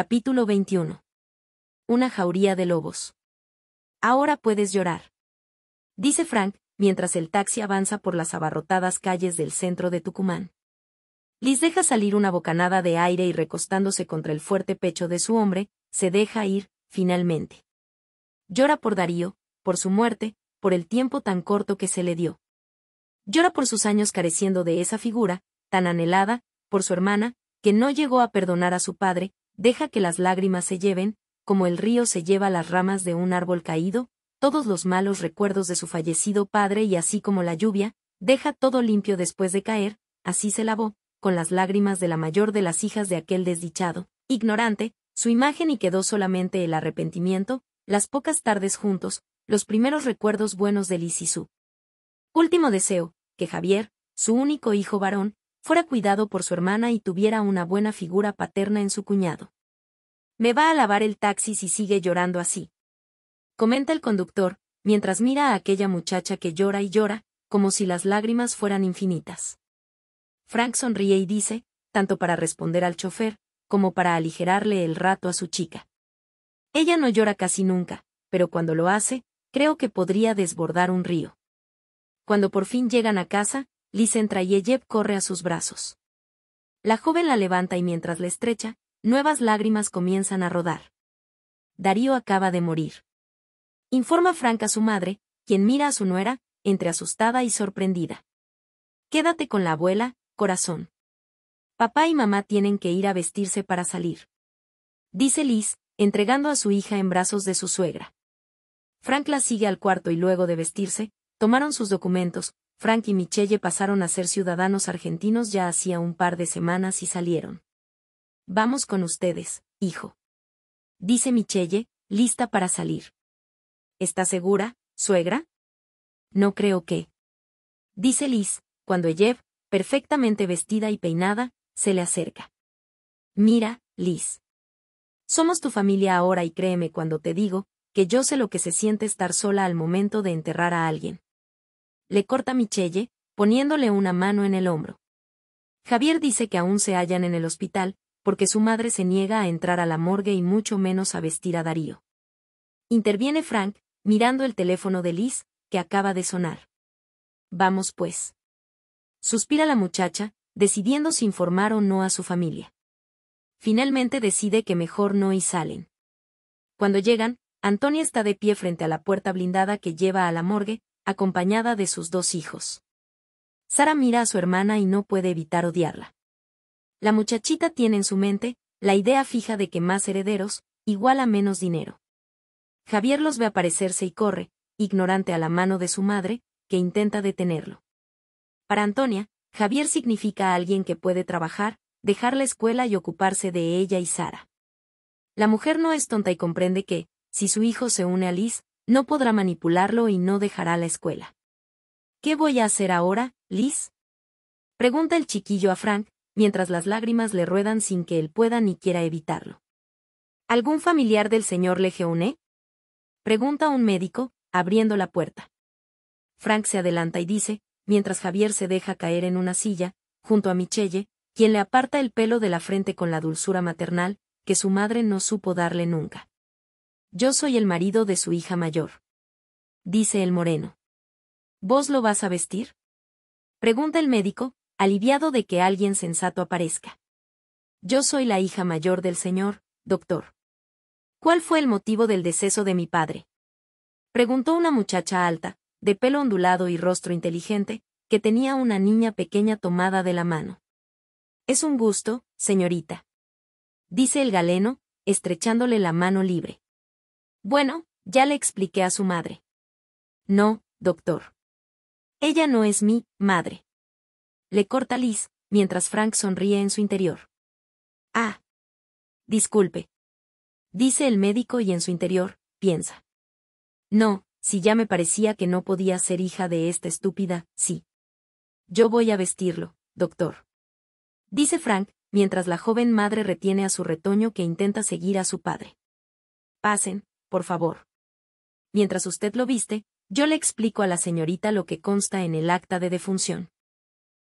Capítulo 21. Una jauría de lobos. Ahora puedes llorar. Dice Frank, mientras el taxi avanza por las abarrotadas calles del centro de Tucumán. Liz deja salir una bocanada de aire y recostándose contra el fuerte pecho de su hombre, se deja ir, finalmente. Llora por Darío, por su muerte, por el tiempo tan corto que se le dio. Llora por sus años careciendo de esa figura, tan anhelada, por su hermana, que no llegó a perdonar a su padre, deja que las lágrimas se lleven, como el río se lleva las ramas de un árbol caído, todos los malos recuerdos de su fallecido padre y así como la lluvia, deja todo limpio después de caer, así se lavó, con las lágrimas de la mayor de las hijas de aquel desdichado, ignorante, su imagen y quedó solamente el arrepentimiento, las pocas tardes juntos, los primeros recuerdos buenos de Liz su último deseo, que Javier, su único hijo varón, fuera cuidado por su hermana y tuviera una buena figura paterna en su cuñado. Me va a lavar el taxi si sigue llorando así. Comenta el conductor, mientras mira a aquella muchacha que llora y llora, como si las lágrimas fueran infinitas. Frank sonríe y dice, tanto para responder al chofer, como para aligerarle el rato a su chica. Ella no llora casi nunca, pero cuando lo hace, creo que podría desbordar un río. Cuando por fin llegan a casa, entra Ejep corre a sus brazos. La joven la levanta y mientras la estrecha, nuevas lágrimas comienzan a rodar. Darío acaba de morir. Informa Frank a su madre, quien mira a su nuera, entre asustada y sorprendida. Quédate con la abuela, corazón. Papá y mamá tienen que ir a vestirse para salir. Dice Liz, entregando a su hija en brazos de su suegra. Frank la sigue al cuarto y luego de vestirse, tomaron sus documentos, Frank y Michelle pasaron a ser ciudadanos argentinos ya hacía un par de semanas y salieron. Vamos con ustedes, hijo. Dice Michelle, lista para salir. ¿Está segura, suegra? No creo que. Dice Liz, cuando Eyev, perfectamente vestida y peinada, se le acerca. Mira, Liz. Somos tu familia ahora y créeme cuando te digo, que yo sé lo que se siente estar sola al momento de enterrar a alguien le corta Michelle, poniéndole una mano en el hombro. Javier dice que aún se hallan en el hospital, porque su madre se niega a entrar a la morgue y mucho menos a vestir a Darío. Interviene Frank, mirando el teléfono de Liz, que acaba de sonar. Vamos pues. Suspira la muchacha, decidiendo si informar o no a su familia. Finalmente decide que mejor no y salen. Cuando llegan, Antonia está de pie frente a la puerta blindada que lleva a la morgue, acompañada de sus dos hijos. Sara mira a su hermana y no puede evitar odiarla. La muchachita tiene en su mente, la idea fija de que más herederos, igual a menos dinero. Javier los ve aparecerse y corre, ignorante a la mano de su madre, que intenta detenerlo. Para Antonia, Javier significa a alguien que puede trabajar, dejar la escuela y ocuparse de ella y Sara. La mujer no es tonta y comprende que, si su hijo se une a Liz, no podrá manipularlo y no dejará la escuela. ¿Qué voy a hacer ahora, Liz? Pregunta el chiquillo a Frank, mientras las lágrimas le ruedan sin que él pueda ni quiera evitarlo. ¿Algún familiar del señor Lejeune? Pregunta un médico, abriendo la puerta. Frank se adelanta y dice, mientras Javier se deja caer en una silla, junto a Michelle, quien le aparta el pelo de la frente con la dulzura maternal, que su madre no supo darle nunca. Yo soy el marido de su hija mayor. Dice el moreno. ¿Vos lo vas a vestir? Pregunta el médico, aliviado de que alguien sensato aparezca. Yo soy la hija mayor del señor, doctor. ¿Cuál fue el motivo del deceso de mi padre? Preguntó una muchacha alta, de pelo ondulado y rostro inteligente, que tenía una niña pequeña tomada de la mano. Es un gusto, señorita. Dice el galeno, estrechándole la mano libre. Bueno, ya le expliqué a su madre. No, doctor. Ella no es mi madre. Le corta Liz, mientras Frank sonríe en su interior. Ah. Disculpe. Dice el médico y en su interior, piensa. No, si ya me parecía que no podía ser hija de esta estúpida, sí. Yo voy a vestirlo, doctor. Dice Frank, mientras la joven madre retiene a su retoño que intenta seguir a su padre. Pasen, por favor. Mientras usted lo viste, yo le explico a la señorita lo que consta en el acta de defunción.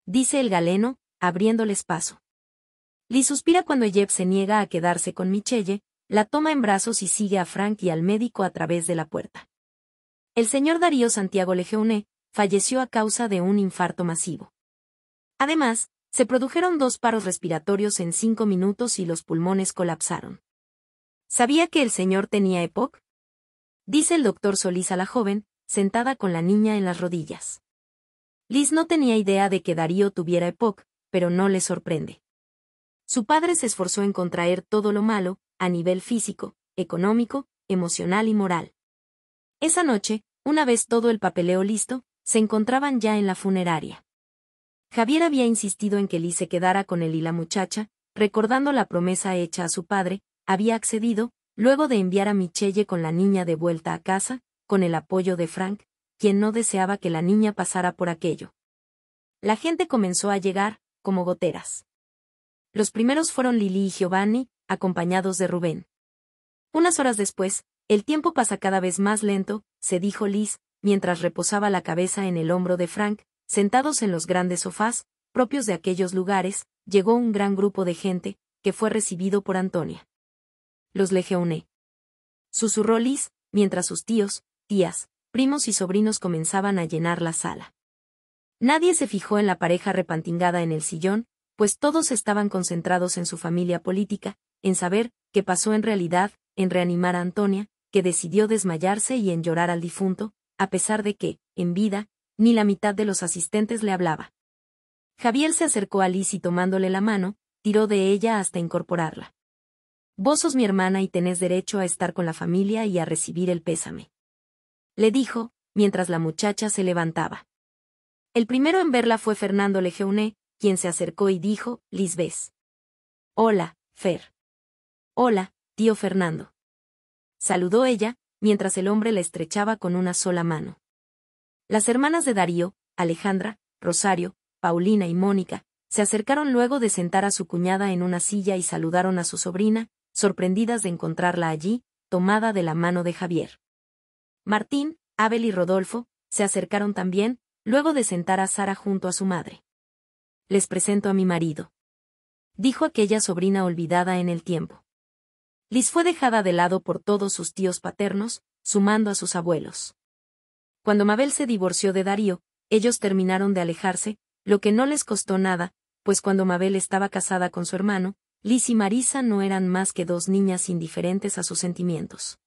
Dice el galeno, abriéndoles paso. Lee suspira cuando Jeff se niega a quedarse con Michelle, la toma en brazos y sigue a Frank y al médico a través de la puerta. El señor Darío Santiago Lejeune falleció a causa de un infarto masivo. Además, se produjeron dos paros respiratorios en cinco minutos y los pulmones colapsaron. ¿Sabía que el señor tenía EPOC? Dice el doctor Solís a la joven, sentada con la niña en las rodillas. Liz no tenía idea de que Darío tuviera EPOC, pero no le sorprende. Su padre se esforzó en contraer todo lo malo, a nivel físico, económico, emocional y moral. Esa noche, una vez todo el papeleo listo, se encontraban ya en la funeraria. Javier había insistido en que Liz se quedara con él y la muchacha, recordando la promesa hecha a su padre, había accedido, luego de enviar a Michelle con la niña de vuelta a casa, con el apoyo de Frank, quien no deseaba que la niña pasara por aquello. La gente comenzó a llegar, como goteras. Los primeros fueron Lili y Giovanni, acompañados de Rubén. Unas horas después, el tiempo pasa cada vez más lento, se dijo Liz, mientras reposaba la cabeza en el hombro de Frank, sentados en los grandes sofás, propios de aquellos lugares, llegó un gran grupo de gente, que fue recibido por Antonia los lejeuné. Susurró Liz, mientras sus tíos, tías, primos y sobrinos comenzaban a llenar la sala. Nadie se fijó en la pareja repantingada en el sillón, pues todos estaban concentrados en su familia política, en saber qué pasó en realidad, en reanimar a Antonia, que decidió desmayarse y en llorar al difunto, a pesar de que, en vida, ni la mitad de los asistentes le hablaba. Javier se acercó a Liz y tomándole la mano, tiró de ella hasta incorporarla. Vos sos mi hermana y tenés derecho a estar con la familia y a recibir el pésame. Le dijo, mientras la muchacha se levantaba. El primero en verla fue Fernando Lejeuné, quien se acercó y dijo, Lisbeth. Hola, Fer. Hola, tío Fernando. Saludó ella, mientras el hombre la estrechaba con una sola mano. Las hermanas de Darío, Alejandra, Rosario, Paulina y Mónica, se acercaron luego de sentar a su cuñada en una silla y saludaron a su sobrina, sorprendidas de encontrarla allí, tomada de la mano de Javier. Martín, Abel y Rodolfo, se acercaron también, luego de sentar a Sara junto a su madre. Les presento a mi marido. Dijo aquella sobrina olvidada en el tiempo. Liz fue dejada de lado por todos sus tíos paternos, sumando a sus abuelos. Cuando Mabel se divorció de Darío, ellos terminaron de alejarse, lo que no les costó nada, pues cuando Mabel estaba casada con su hermano, Liz y Marisa no eran más que dos niñas indiferentes a sus sentimientos.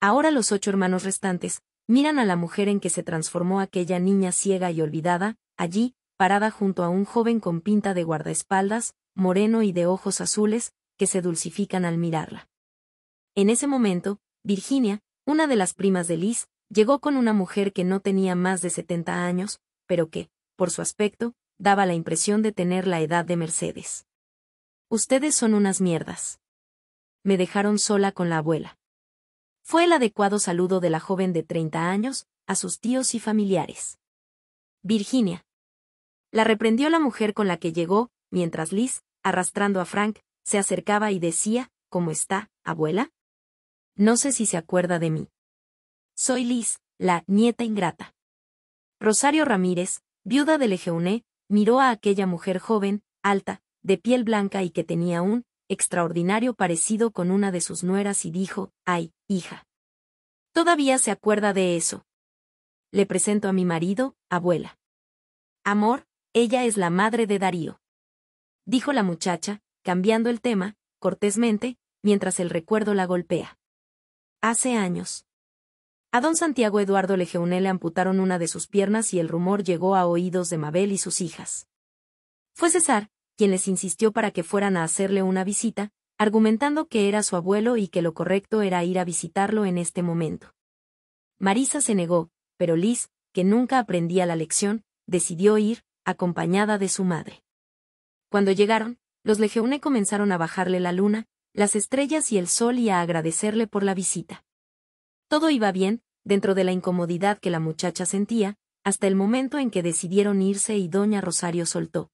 Ahora los ocho hermanos restantes miran a la mujer en que se transformó aquella niña ciega y olvidada, allí, parada junto a un joven con pinta de guardaespaldas, moreno y de ojos azules, que se dulcifican al mirarla. En ese momento, Virginia, una de las primas de Liz, llegó con una mujer que no tenía más de setenta años, pero que, por su aspecto, daba la impresión de tener la edad de Mercedes. Ustedes son unas mierdas. Me dejaron sola con la abuela. Fue el adecuado saludo de la joven de 30 años, a sus tíos y familiares. Virginia. La reprendió la mujer con la que llegó, mientras Liz, arrastrando a Frank, se acercaba y decía, ¿Cómo está, abuela? No sé si se acuerda de mí. Soy Liz, la nieta ingrata. Rosario Ramírez, viuda de Lejeuné, miró a aquella mujer joven, alta, de piel blanca y que tenía un extraordinario parecido con una de sus nueras y dijo, ay, hija. Todavía se acuerda de eso. Le presento a mi marido, abuela. Amor, ella es la madre de Darío. Dijo la muchacha, cambiando el tema, cortésmente, mientras el recuerdo la golpea. Hace años. A don Santiago Eduardo Legeuné le amputaron una de sus piernas y el rumor llegó a oídos de Mabel y sus hijas. Fue César, quien les insistió para que fueran a hacerle una visita, argumentando que era su abuelo y que lo correcto era ir a visitarlo en este momento. Marisa se negó, pero Liz, que nunca aprendía la lección, decidió ir, acompañada de su madre. Cuando llegaron, los Lejeune comenzaron a bajarle la luna, las estrellas y el sol y a agradecerle por la visita. Todo iba bien, dentro de la incomodidad que la muchacha sentía, hasta el momento en que decidieron irse y doña Rosario soltó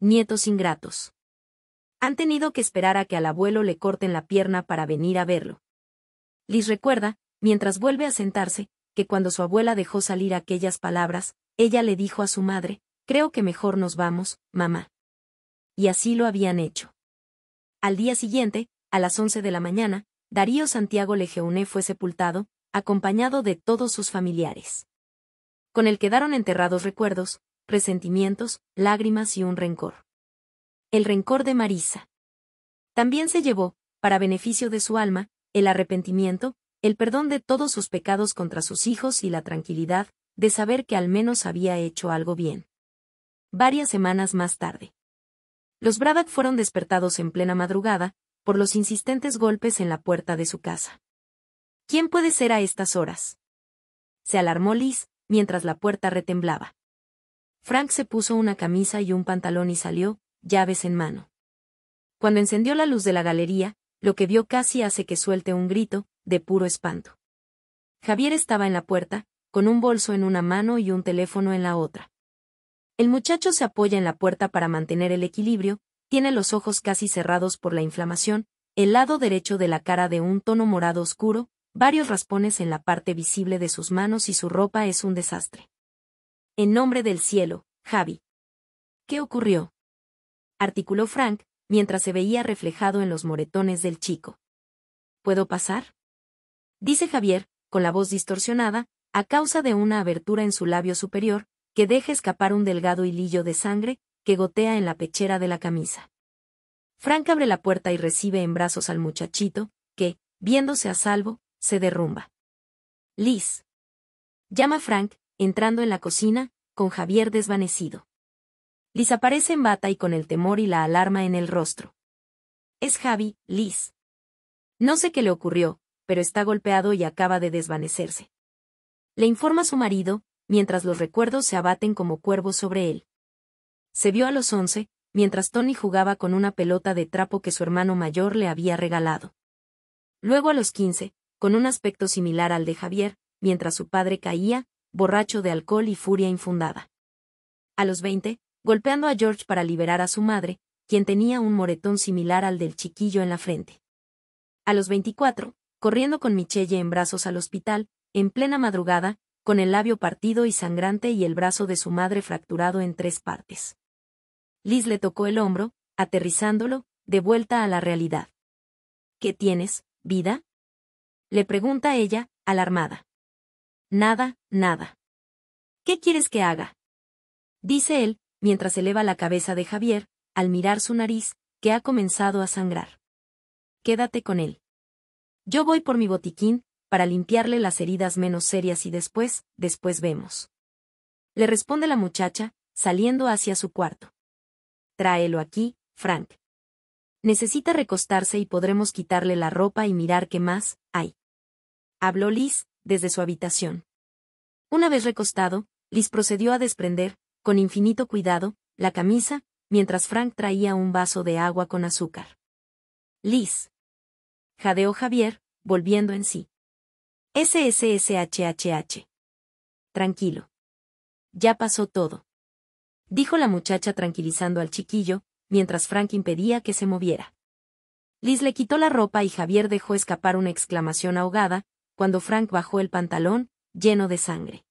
nietos ingratos. Han tenido que esperar a que al abuelo le corten la pierna para venir a verlo. Liz recuerda, mientras vuelve a sentarse, que cuando su abuela dejó salir aquellas palabras, ella le dijo a su madre, creo que mejor nos vamos, mamá. Y así lo habían hecho. Al día siguiente, a las once de la mañana, Darío Santiago Legeuné fue sepultado, acompañado de todos sus familiares. Con él quedaron enterrados recuerdos, resentimientos, lágrimas y un rencor. El rencor de Marisa. También se llevó, para beneficio de su alma, el arrepentimiento, el perdón de todos sus pecados contra sus hijos y la tranquilidad de saber que al menos había hecho algo bien. Varias semanas más tarde. Los Braddock fueron despertados en plena madrugada, por los insistentes golpes en la puerta de su casa. ¿Quién puede ser a estas horas? Se alarmó Liz, mientras la puerta retemblaba. Frank se puso una camisa y un pantalón y salió, llaves en mano. Cuando encendió la luz de la galería, lo que vio casi hace que suelte un grito, de puro espanto. Javier estaba en la puerta, con un bolso en una mano y un teléfono en la otra. El muchacho se apoya en la puerta para mantener el equilibrio, tiene los ojos casi cerrados por la inflamación, el lado derecho de la cara de un tono morado oscuro, varios raspones en la parte visible de sus manos y su ropa es un desastre. En nombre del cielo, Javi. ¿Qué ocurrió? Articuló Frank, mientras se veía reflejado en los moretones del chico. ¿Puedo pasar? Dice Javier, con la voz distorsionada, a causa de una abertura en su labio superior, que deja escapar un delgado hilillo de sangre, que gotea en la pechera de la camisa. Frank abre la puerta y recibe en brazos al muchachito, que, viéndose a salvo, se derrumba. Liz. Llama Frank, entrando en la cocina, con Javier desvanecido. Liz aparece en bata y con el temor y la alarma en el rostro. Es Javi, Liz. No sé qué le ocurrió, pero está golpeado y acaba de desvanecerse. Le informa su marido, mientras los recuerdos se abaten como cuervos sobre él. Se vio a los once, mientras Tony jugaba con una pelota de trapo que su hermano mayor le había regalado. Luego a los quince, con un aspecto similar al de Javier, mientras su padre caía, borracho de alcohol y furia infundada. A los 20, golpeando a George para liberar a su madre, quien tenía un moretón similar al del chiquillo en la frente. A los 24, corriendo con Michelle en brazos al hospital, en plena madrugada, con el labio partido y sangrante y el brazo de su madre fracturado en tres partes. Liz le tocó el hombro, aterrizándolo, de vuelta a la realidad. ¿Qué tienes, vida? Le pregunta ella, alarmada. Nada, nada. ¿Qué quieres que haga? Dice él, mientras eleva la cabeza de Javier, al mirar su nariz, que ha comenzado a sangrar. Quédate con él. Yo voy por mi botiquín, para limpiarle las heridas menos serias y después, después vemos. Le responde la muchacha, saliendo hacia su cuarto. Tráelo aquí, Frank. Necesita recostarse y podremos quitarle la ropa y mirar qué más hay. Habló Liz, desde su habitación. Una vez recostado, Liz procedió a desprender, con infinito cuidado, la camisa, mientras Frank traía un vaso de agua con azúcar. Liz. Jadeó Javier, volviendo en sí. —¡S-S-S-H-H-H! Tranquilo. Ya pasó todo. Dijo la muchacha tranquilizando al chiquillo, mientras Frank impedía que se moviera. Liz le quitó la ropa y Javier dejó escapar una exclamación ahogada, cuando Frank bajó el pantalón, lleno de sangre.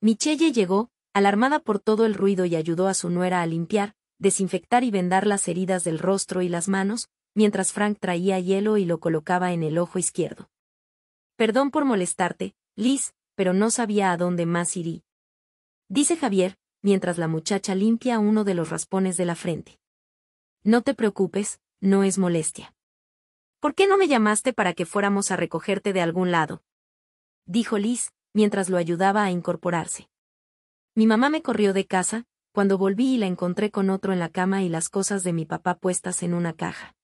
Michelle llegó, alarmada por todo el ruido y ayudó a su nuera a limpiar, desinfectar y vendar las heridas del rostro y las manos, mientras Frank traía hielo y lo colocaba en el ojo izquierdo. Perdón por molestarte, Liz, pero no sabía a dónde más irí. Dice Javier, mientras la muchacha limpia uno de los raspones de la frente. No te preocupes, no es molestia. ¿Por qué no me llamaste para que fuéramos a recogerte de algún lado? Dijo Liz, mientras lo ayudaba a incorporarse. Mi mamá me corrió de casa, cuando volví y la encontré con otro en la cama y las cosas de mi papá puestas en una caja.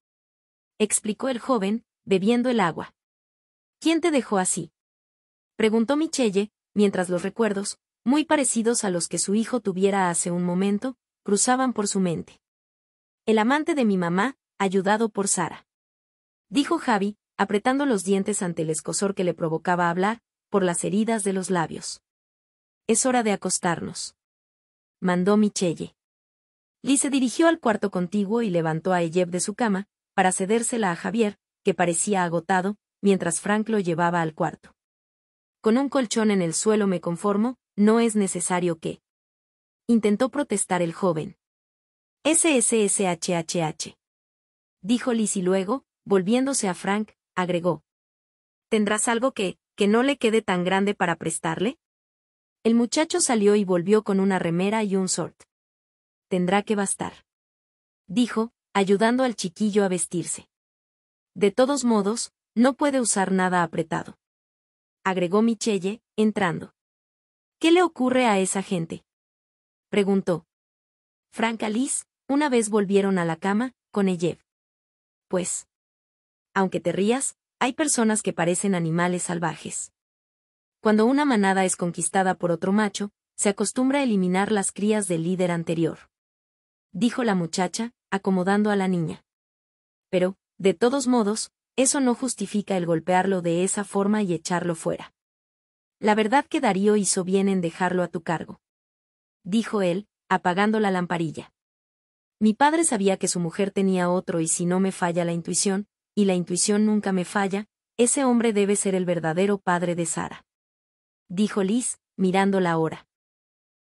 Explicó el joven, bebiendo el agua. ¿Quién te dejó así? Preguntó Michelle, mientras los recuerdos, muy parecidos a los que su hijo tuviera hace un momento, cruzaban por su mente. El amante de mi mamá, ayudado por Sara dijo Javi, apretando los dientes ante el escosor que le provocaba hablar, por las heridas de los labios. Es hora de acostarnos. Mandó Michelle. Liz se dirigió al cuarto contiguo y levantó a Eyeb de su cama, para cedérsela a Javier, que parecía agotado, mientras Frank lo llevaba al cuarto. Con un colchón en el suelo me conformo, no es necesario que. Intentó protestar el joven. ssshh Dijo Liz y luego, volviéndose a Frank, agregó. ¿Tendrás algo que, que no le quede tan grande para prestarle? El muchacho salió y volvió con una remera y un sort. Tendrá que bastar. Dijo, ayudando al chiquillo a vestirse. De todos modos, no puede usar nada apretado. Agregó Michelle, entrando. ¿Qué le ocurre a esa gente? Preguntó. Frank Alice, una vez volvieron a la cama, con Eyev. Pues, aunque te rías, hay personas que parecen animales salvajes. Cuando una manada es conquistada por otro macho, se acostumbra a eliminar las crías del líder anterior. Dijo la muchacha, acomodando a la niña. Pero, de todos modos, eso no justifica el golpearlo de esa forma y echarlo fuera. La verdad que Darío hizo bien en dejarlo a tu cargo. Dijo él, apagando la lamparilla. Mi padre sabía que su mujer tenía otro y si no me falla la intuición, y la intuición nunca me falla, ese hombre debe ser el verdadero padre de Sara. Dijo Liz, mirando la hora.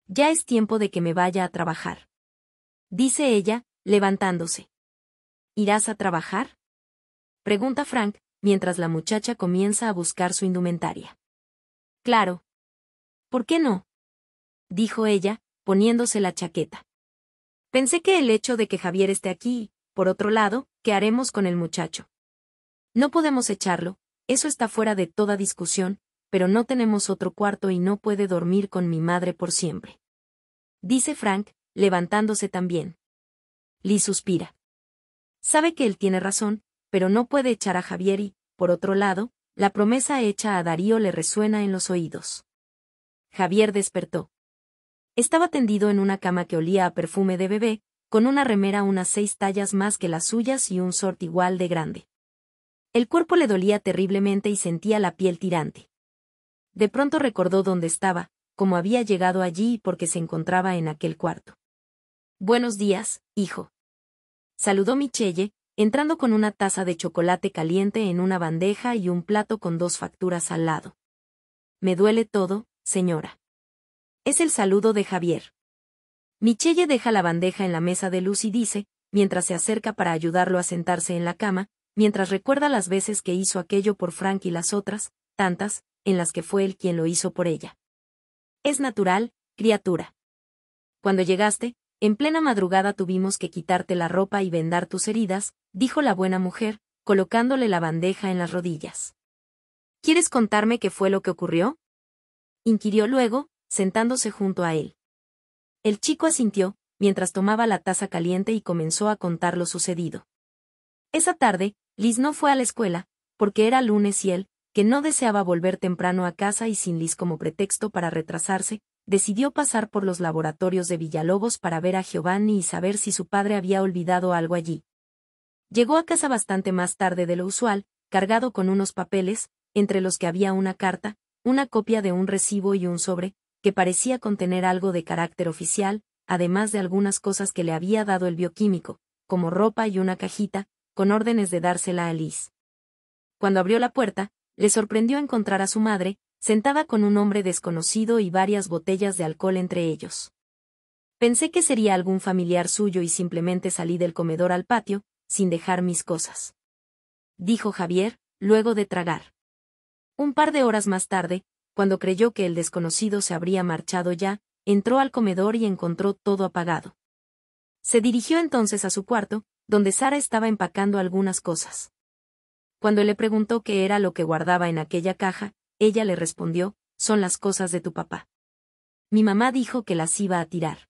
Ya es tiempo de que me vaya a trabajar. Dice ella, levantándose. ¿Irás a trabajar? Pregunta Frank, mientras la muchacha comienza a buscar su indumentaria. Claro. ¿Por qué no? Dijo ella, poniéndose la chaqueta. Pensé que el hecho de que Javier esté aquí, por otro lado, ¿qué haremos con el muchacho? No podemos echarlo, eso está fuera de toda discusión, pero no tenemos otro cuarto y no puede dormir con mi madre por siempre. Dice Frank, levantándose también. Lee suspira. Sabe que él tiene razón, pero no puede echar a Javier y, por otro lado, la promesa hecha a Darío le resuena en los oídos. Javier despertó. Estaba tendido en una cama que olía a perfume de bebé, con una remera unas seis tallas más que las suyas y un sort igual de grande. El cuerpo le dolía terriblemente y sentía la piel tirante. De pronto recordó dónde estaba, cómo había llegado allí y por qué se encontraba en aquel cuarto. Buenos días, hijo. Saludó Michelle, entrando con una taza de chocolate caliente en una bandeja y un plato con dos facturas al lado. Me duele todo, señora. Es el saludo de Javier. Michelle deja la bandeja en la mesa de luz y dice, mientras se acerca para ayudarlo a sentarse en la cama, mientras recuerda las veces que hizo aquello por Frank y las otras, tantas, en las que fue él quien lo hizo por ella. Es natural, criatura. Cuando llegaste, en plena madrugada tuvimos que quitarte la ropa y vendar tus heridas, dijo la buena mujer, colocándole la bandeja en las rodillas. ¿Quieres contarme qué fue lo que ocurrió? inquirió luego, sentándose junto a él. El chico asintió, mientras tomaba la taza caliente y comenzó a contar lo sucedido. Esa tarde, Liz no fue a la escuela, porque era lunes y él, que no deseaba volver temprano a casa y sin Liz como pretexto para retrasarse, decidió pasar por los laboratorios de Villalobos para ver a Giovanni y saber si su padre había olvidado algo allí. Llegó a casa bastante más tarde de lo usual, cargado con unos papeles, entre los que había una carta, una copia de un recibo y un sobre, que parecía contener algo de carácter oficial, además de algunas cosas que le había dado el bioquímico, como ropa y una cajita, con órdenes de dársela a Liz. Cuando abrió la puerta, le sorprendió encontrar a su madre, sentada con un hombre desconocido y varias botellas de alcohol entre ellos. Pensé que sería algún familiar suyo y simplemente salí del comedor al patio, sin dejar mis cosas. Dijo Javier, luego de tragar. Un par de horas más tarde, cuando creyó que el desconocido se habría marchado ya, entró al comedor y encontró todo apagado. Se dirigió entonces a su cuarto, donde Sara estaba empacando algunas cosas. Cuando le preguntó qué era lo que guardaba en aquella caja, ella le respondió, son las cosas de tu papá. Mi mamá dijo que las iba a tirar.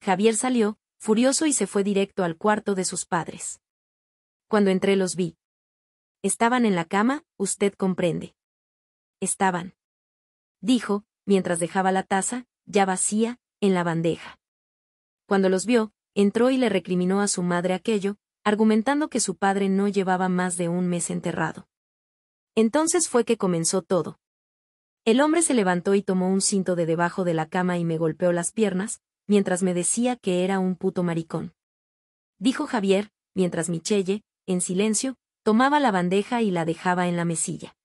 Javier salió, furioso y se fue directo al cuarto de sus padres. Cuando entré los vi. Estaban en la cama, usted comprende. Estaban. Dijo, mientras dejaba la taza, ya vacía, en la bandeja. Cuando los vio, entró y le recriminó a su madre aquello, argumentando que su padre no llevaba más de un mes enterrado. Entonces fue que comenzó todo. El hombre se levantó y tomó un cinto de debajo de la cama y me golpeó las piernas, mientras me decía que era un puto maricón. Dijo Javier, mientras Michelle, en silencio, tomaba la bandeja y la dejaba en la mesilla.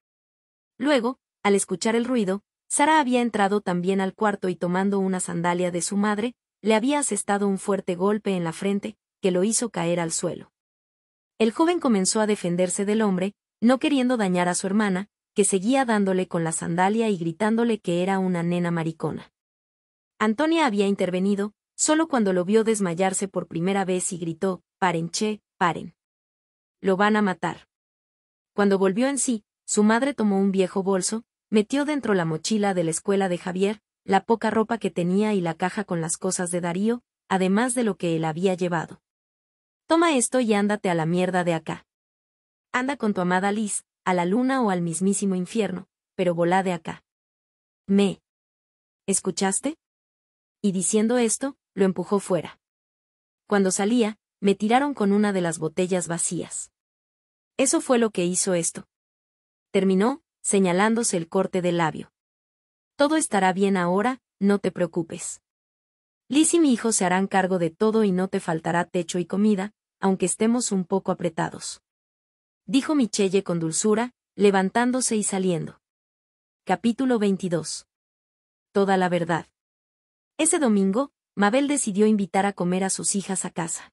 Luego, al escuchar el ruido, Sara había entrado también al cuarto y tomando una sandalia de su madre, le había asestado un fuerte golpe en la frente, que lo hizo caer al suelo. El joven comenzó a defenderse del hombre, no queriendo dañar a su hermana, que seguía dándole con la sandalia y gritándole que era una nena maricona. Antonia había intervenido, solo cuando lo vio desmayarse por primera vez y gritó, paren che, paren. Lo van a matar. Cuando volvió en sí, su madre tomó un viejo bolso, metió dentro la mochila de la escuela de Javier, la poca ropa que tenía y la caja con las cosas de Darío, además de lo que él había llevado. Toma esto y ándate a la mierda de acá. Anda con tu amada Liz, a la luna o al mismísimo infierno, pero volá de acá. Me. ¿Escuchaste? Y diciendo esto, lo empujó fuera. Cuando salía, me tiraron con una de las botellas vacías. Eso fue lo que hizo esto. Terminó, señalándose el corte del labio. Todo estará bien ahora, no te preocupes. Liz y mi hijo se harán cargo de todo y no te faltará techo y comida, aunque estemos un poco apretados. Dijo Michelle con dulzura, levantándose y saliendo. Capítulo 22. Toda la verdad. Ese domingo, Mabel decidió invitar a comer a sus hijas a casa.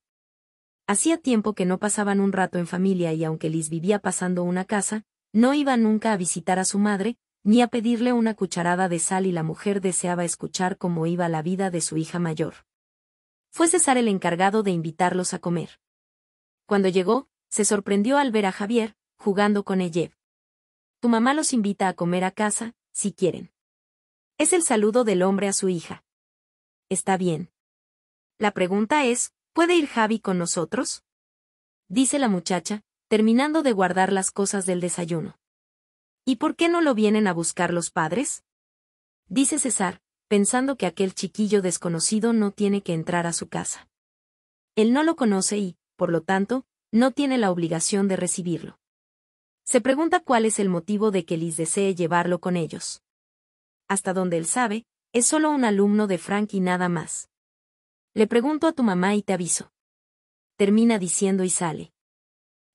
Hacía tiempo que no pasaban un rato en familia y aunque Liz vivía pasando una casa, no iba nunca a visitar a su madre, ni a pedirle una cucharada de sal y la mujer deseaba escuchar cómo iba la vida de su hija mayor. Fue César el encargado de invitarlos a comer. Cuando llegó, se sorprendió al ver a Javier, jugando con Eyev. Tu mamá los invita a comer a casa, si quieren. Es el saludo del hombre a su hija. Está bien. La pregunta es, ¿puede ir Javi con nosotros? Dice la muchacha, terminando de guardar las cosas del desayuno. ¿Y por qué no lo vienen a buscar los padres? Dice César, pensando que aquel chiquillo desconocido no tiene que entrar a su casa. Él no lo conoce y, por lo tanto, no tiene la obligación de recibirlo. Se pregunta cuál es el motivo de que Liz desee llevarlo con ellos. Hasta donde él sabe, es solo un alumno de Frank y nada más. Le pregunto a tu mamá y te aviso. Termina diciendo y sale.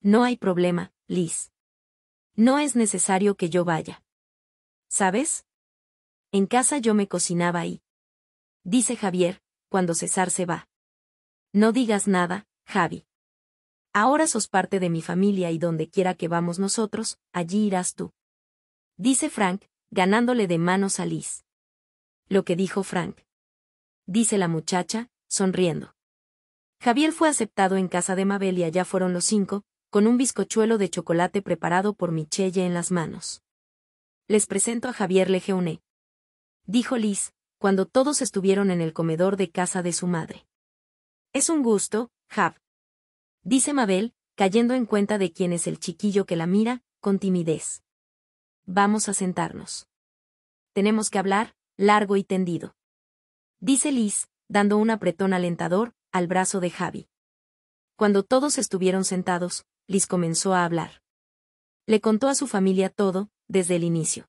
No hay problema, Liz. No es necesario que yo vaya. ¿Sabes? En casa yo me cocinaba ahí. Dice Javier, cuando César se va. No digas nada, Javi. Ahora sos parte de mi familia y donde quiera que vamos nosotros, allí irás tú. Dice Frank, ganándole de manos a Liz. Lo que dijo Frank. Dice la muchacha, sonriendo. Javier fue aceptado en casa de Mabel y allá fueron los cinco, con un bizcochuelo de chocolate preparado por Michelle en las manos. Les presento a Javier Lejeune. Dijo Liz, cuando todos estuvieron en el comedor de casa de su madre. Es un gusto, Jav. Dice Mabel, cayendo en cuenta de quién es el chiquillo que la mira, con timidez. Vamos a sentarnos. Tenemos que hablar, largo y tendido. Dice Liz, dando un apretón alentador, al brazo de Javi. Cuando todos estuvieron sentados, Liz comenzó a hablar. Le contó a su familia todo, desde el inicio.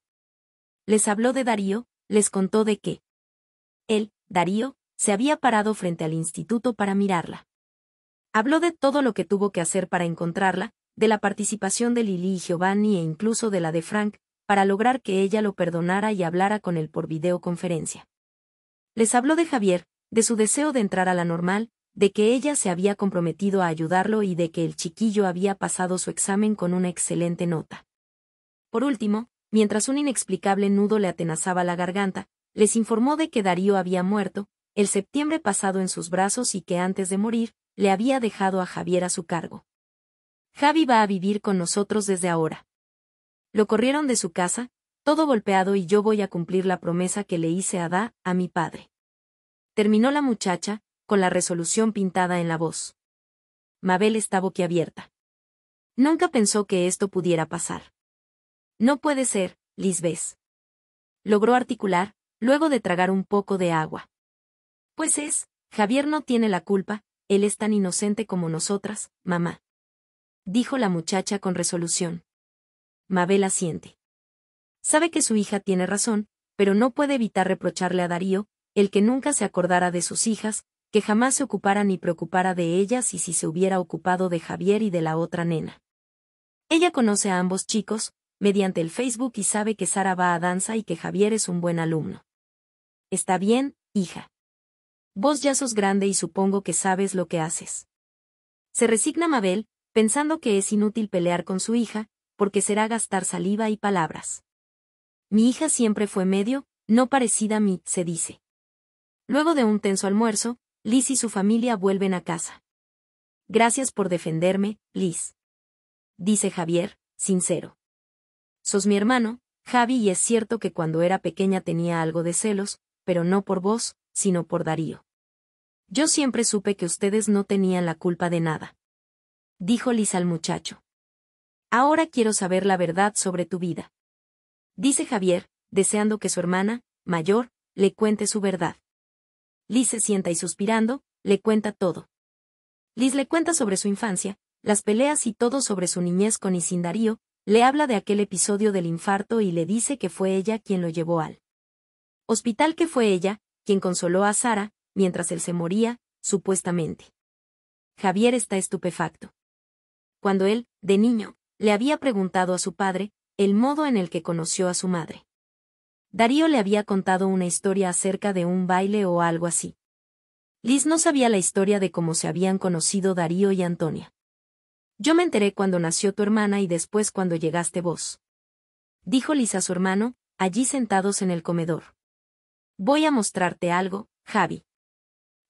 Les habló de Darío, les contó de que él, Darío, se había parado frente al instituto para mirarla. Habló de todo lo que tuvo que hacer para encontrarla, de la participación de Lili y Giovanni e incluso de la de Frank, para lograr que ella lo perdonara y hablara con él por videoconferencia. Les habló de Javier, de su deseo de entrar a la normal, de que ella se había comprometido a ayudarlo y de que el chiquillo había pasado su examen con una excelente nota. Por último, mientras un inexplicable nudo le atenazaba la garganta, les informó de que Darío había muerto, el septiembre pasado en sus brazos y que antes de morir, le había dejado a Javier a su cargo. Javi va a vivir con nosotros desde ahora. Lo corrieron de su casa, todo golpeado y yo voy a cumplir la promesa que le hice a Da, a mi padre. Terminó la muchacha, con la resolución pintada en la voz. Mabel está boquiabierta. Nunca pensó que esto pudiera pasar. No puede ser, Lisbeth. Logró articular, luego de tragar un poco de agua. Pues es, Javier no tiene la culpa, él es tan inocente como nosotras, mamá. Dijo la muchacha con resolución. Mabel asiente. Sabe que su hija tiene razón, pero no puede evitar reprocharle a Darío, el que nunca se acordara de sus hijas, que jamás se ocupara ni preocupara de ellas y si se hubiera ocupado de Javier y de la otra nena. Ella conoce a ambos chicos, mediante el Facebook y sabe que Sara va a danza y que Javier es un buen alumno. Está bien, hija. Vos ya sos grande y supongo que sabes lo que haces. Se resigna Mabel, pensando que es inútil pelear con su hija, porque será gastar saliva y palabras. Mi hija siempre fue medio, no parecida a mí, se dice. Luego de un tenso almuerzo, Liz y su familia vuelven a casa. Gracias por defenderme, Liz. Dice Javier, sincero. Sos mi hermano, Javi, y es cierto que cuando era pequeña tenía algo de celos, pero no por vos, sino por Darío. Yo siempre supe que ustedes no tenían la culpa de nada. Dijo Liz al muchacho. Ahora quiero saber la verdad sobre tu vida. Dice Javier, deseando que su hermana, mayor, le cuente su verdad. Liz se sienta y suspirando, le cuenta todo. Liz le cuenta sobre su infancia, las peleas y todo sobre su niñez con y Darío, le habla de aquel episodio del infarto y le dice que fue ella quien lo llevó al hospital que fue ella, quien consoló a Sara, mientras él se moría, supuestamente. Javier está estupefacto. Cuando él, de niño, le había preguntado a su padre, el modo en el que conoció a su madre. Darío le había contado una historia acerca de un baile o algo así. Liz no sabía la historia de cómo se habían conocido Darío y Antonia. Yo me enteré cuando nació tu hermana y después cuando llegaste vos. Dijo Liz a su hermano, allí sentados en el comedor. Voy a mostrarte algo, Javi.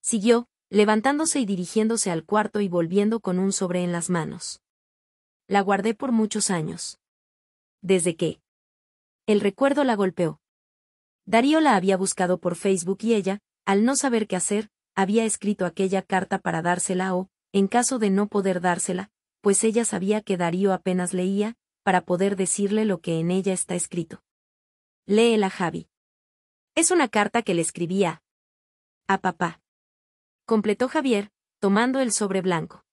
Siguió, levantándose y dirigiéndose al cuarto y volviendo con un sobre en las manos. La guardé por muchos años. Desde qué? El recuerdo la golpeó. Darío la había buscado por Facebook y ella, al no saber qué hacer, había escrito aquella carta para dársela o, en caso de no poder dársela, pues ella sabía que Darío apenas leía, para poder decirle lo que en ella está escrito. Léela Javi. Es una carta que le escribía a papá. Completó Javier, tomando el sobre blanco.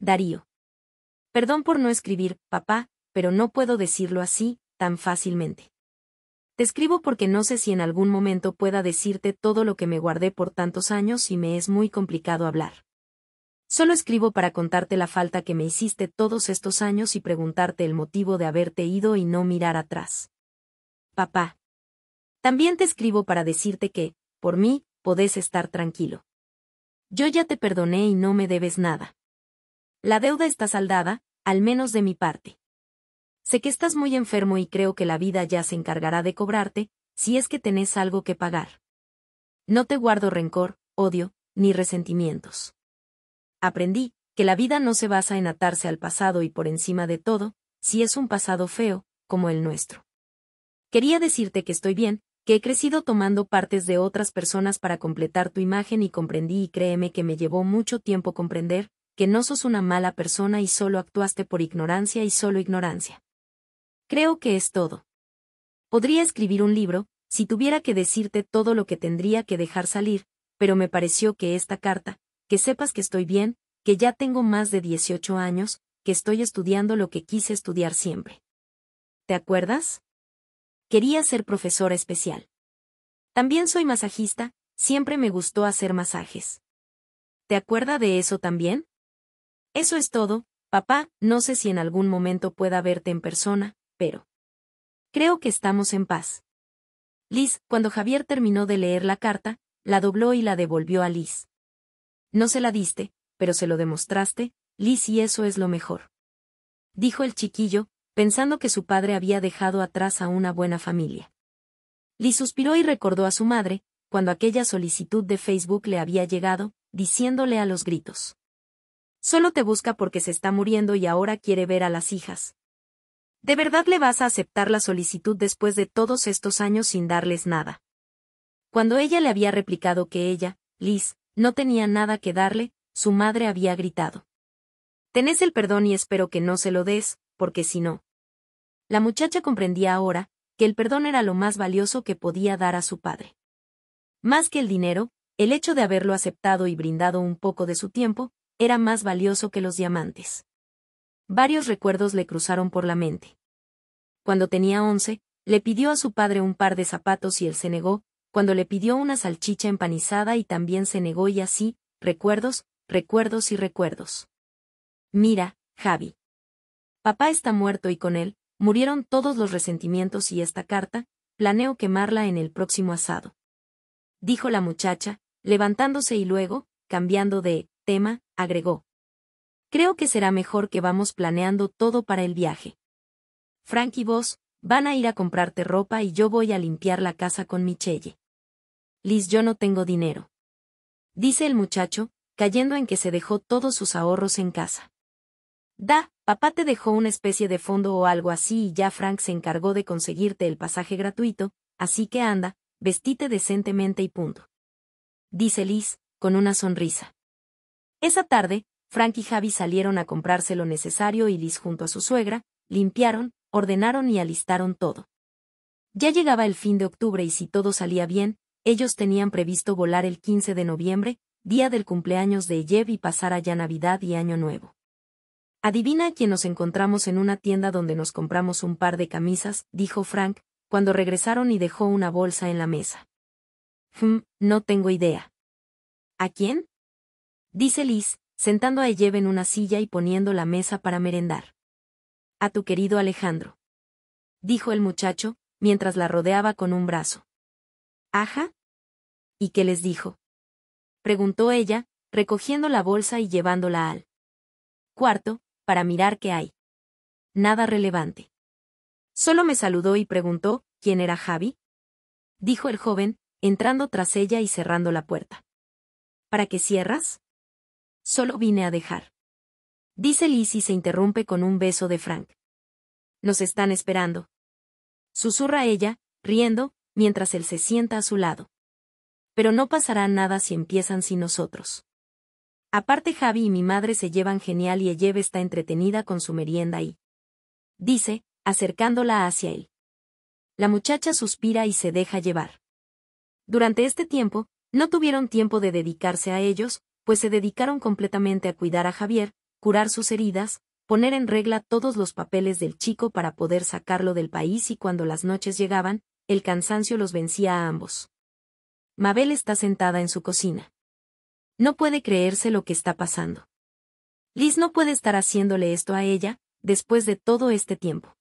Darío. Perdón por no escribir, papá, pero no puedo decirlo así, tan fácilmente. Escribo porque no sé si en algún momento pueda decirte todo lo que me guardé por tantos años y me es muy complicado hablar. Solo escribo para contarte la falta que me hiciste todos estos años y preguntarte el motivo de haberte ido y no mirar atrás. Papá. También te escribo para decirte que, por mí, podés estar tranquilo. Yo ya te perdoné y no me debes nada. La deuda está saldada, al menos de mi parte. Sé que estás muy enfermo y creo que la vida ya se encargará de cobrarte, si es que tenés algo que pagar. No te guardo rencor, odio, ni resentimientos. Aprendí, que la vida no se basa en atarse al pasado y por encima de todo, si es un pasado feo, como el nuestro. Quería decirte que estoy bien, que he crecido tomando partes de otras personas para completar tu imagen y comprendí y créeme que me llevó mucho tiempo comprender, que no sos una mala persona y solo actuaste por ignorancia y solo ignorancia. Creo que es todo. Podría escribir un libro, si tuviera que decirte todo lo que tendría que dejar salir, pero me pareció que esta carta, que sepas que estoy bien, que ya tengo más de 18 años, que estoy estudiando lo que quise estudiar siempre. ¿Te acuerdas? Quería ser profesora especial. También soy masajista, siempre me gustó hacer masajes. ¿Te acuerdas de eso también? Eso es todo, papá, no sé si en algún momento pueda verte en persona, pero... Creo que estamos en paz. Liz, cuando Javier terminó de leer la carta, la dobló y la devolvió a Liz. No se la diste, pero se lo demostraste, Liz y eso es lo mejor. Dijo el chiquillo, pensando que su padre había dejado atrás a una buena familia. Liz suspiró y recordó a su madre, cuando aquella solicitud de Facebook le había llegado, diciéndole a los gritos. Solo te busca porque se está muriendo y ahora quiere ver a las hijas, ¿De verdad le vas a aceptar la solicitud después de todos estos años sin darles nada? Cuando ella le había replicado que ella, Liz, no tenía nada que darle, su madre había gritado. Tenés el perdón y espero que no se lo des, porque si no. La muchacha comprendía ahora, que el perdón era lo más valioso que podía dar a su padre. Más que el dinero, el hecho de haberlo aceptado y brindado un poco de su tiempo, era más valioso que los diamantes varios recuerdos le cruzaron por la mente. Cuando tenía once, le pidió a su padre un par de zapatos y él se negó, cuando le pidió una salchicha empanizada y también se negó y así, recuerdos, recuerdos y recuerdos. Mira, Javi. Papá está muerto y con él, murieron todos los resentimientos y esta carta, planeo quemarla en el próximo asado. Dijo la muchacha, levantándose y luego, cambiando de tema, agregó, Creo que será mejor que vamos planeando todo para el viaje. Frank y vos, van a ir a comprarte ropa y yo voy a limpiar la casa con Michelle. Liz, yo no tengo dinero. Dice el muchacho, cayendo en que se dejó todos sus ahorros en casa. Da, papá te dejó una especie de fondo o algo así y ya Frank se encargó de conseguirte el pasaje gratuito, así que anda, vestite decentemente y punto. Dice Liz, con una sonrisa. Esa tarde, Frank y Javi salieron a comprarse lo necesario y Liz junto a su suegra, limpiaron, ordenaron y alistaron todo. Ya llegaba el fin de octubre y si todo salía bien, ellos tenían previsto volar el 15 de noviembre, día del cumpleaños de Yev y pasar allá Navidad y Año Nuevo. Adivina a quién nos encontramos en una tienda donde nos compramos un par de camisas, dijo Frank, cuando regresaron y dejó una bolsa en la mesa. Hmm, no tengo idea. ¿A quién? Dice Liz, sentando a Eyeb en una silla y poniendo la mesa para merendar. A tu querido Alejandro. Dijo el muchacho, mientras la rodeaba con un brazo. ¿Aja? ¿Y qué les dijo? Preguntó ella, recogiendo la bolsa y llevándola al cuarto, para mirar qué hay. Nada relevante. Solo me saludó y preguntó, ¿quién era Javi? Dijo el joven, entrando tras ella y cerrando la puerta. ¿Para qué cierras? Solo vine a dejar. Dice Liz y se interrumpe con un beso de Frank. Nos están esperando. Susurra ella, riendo, mientras él se sienta a su lado. Pero no pasará nada si empiezan sin nosotros. Aparte Javi y mi madre se llevan genial y Ejeve está entretenida con su merienda y... Dice, acercándola hacia él. La muchacha suspira y se deja llevar. Durante este tiempo, no tuvieron tiempo de dedicarse a ellos, pues se dedicaron completamente a cuidar a Javier, curar sus heridas, poner en regla todos los papeles del chico para poder sacarlo del país y cuando las noches llegaban, el cansancio los vencía a ambos. Mabel está sentada en su cocina. No puede creerse lo que está pasando. Liz no puede estar haciéndole esto a ella, después de todo este tiempo.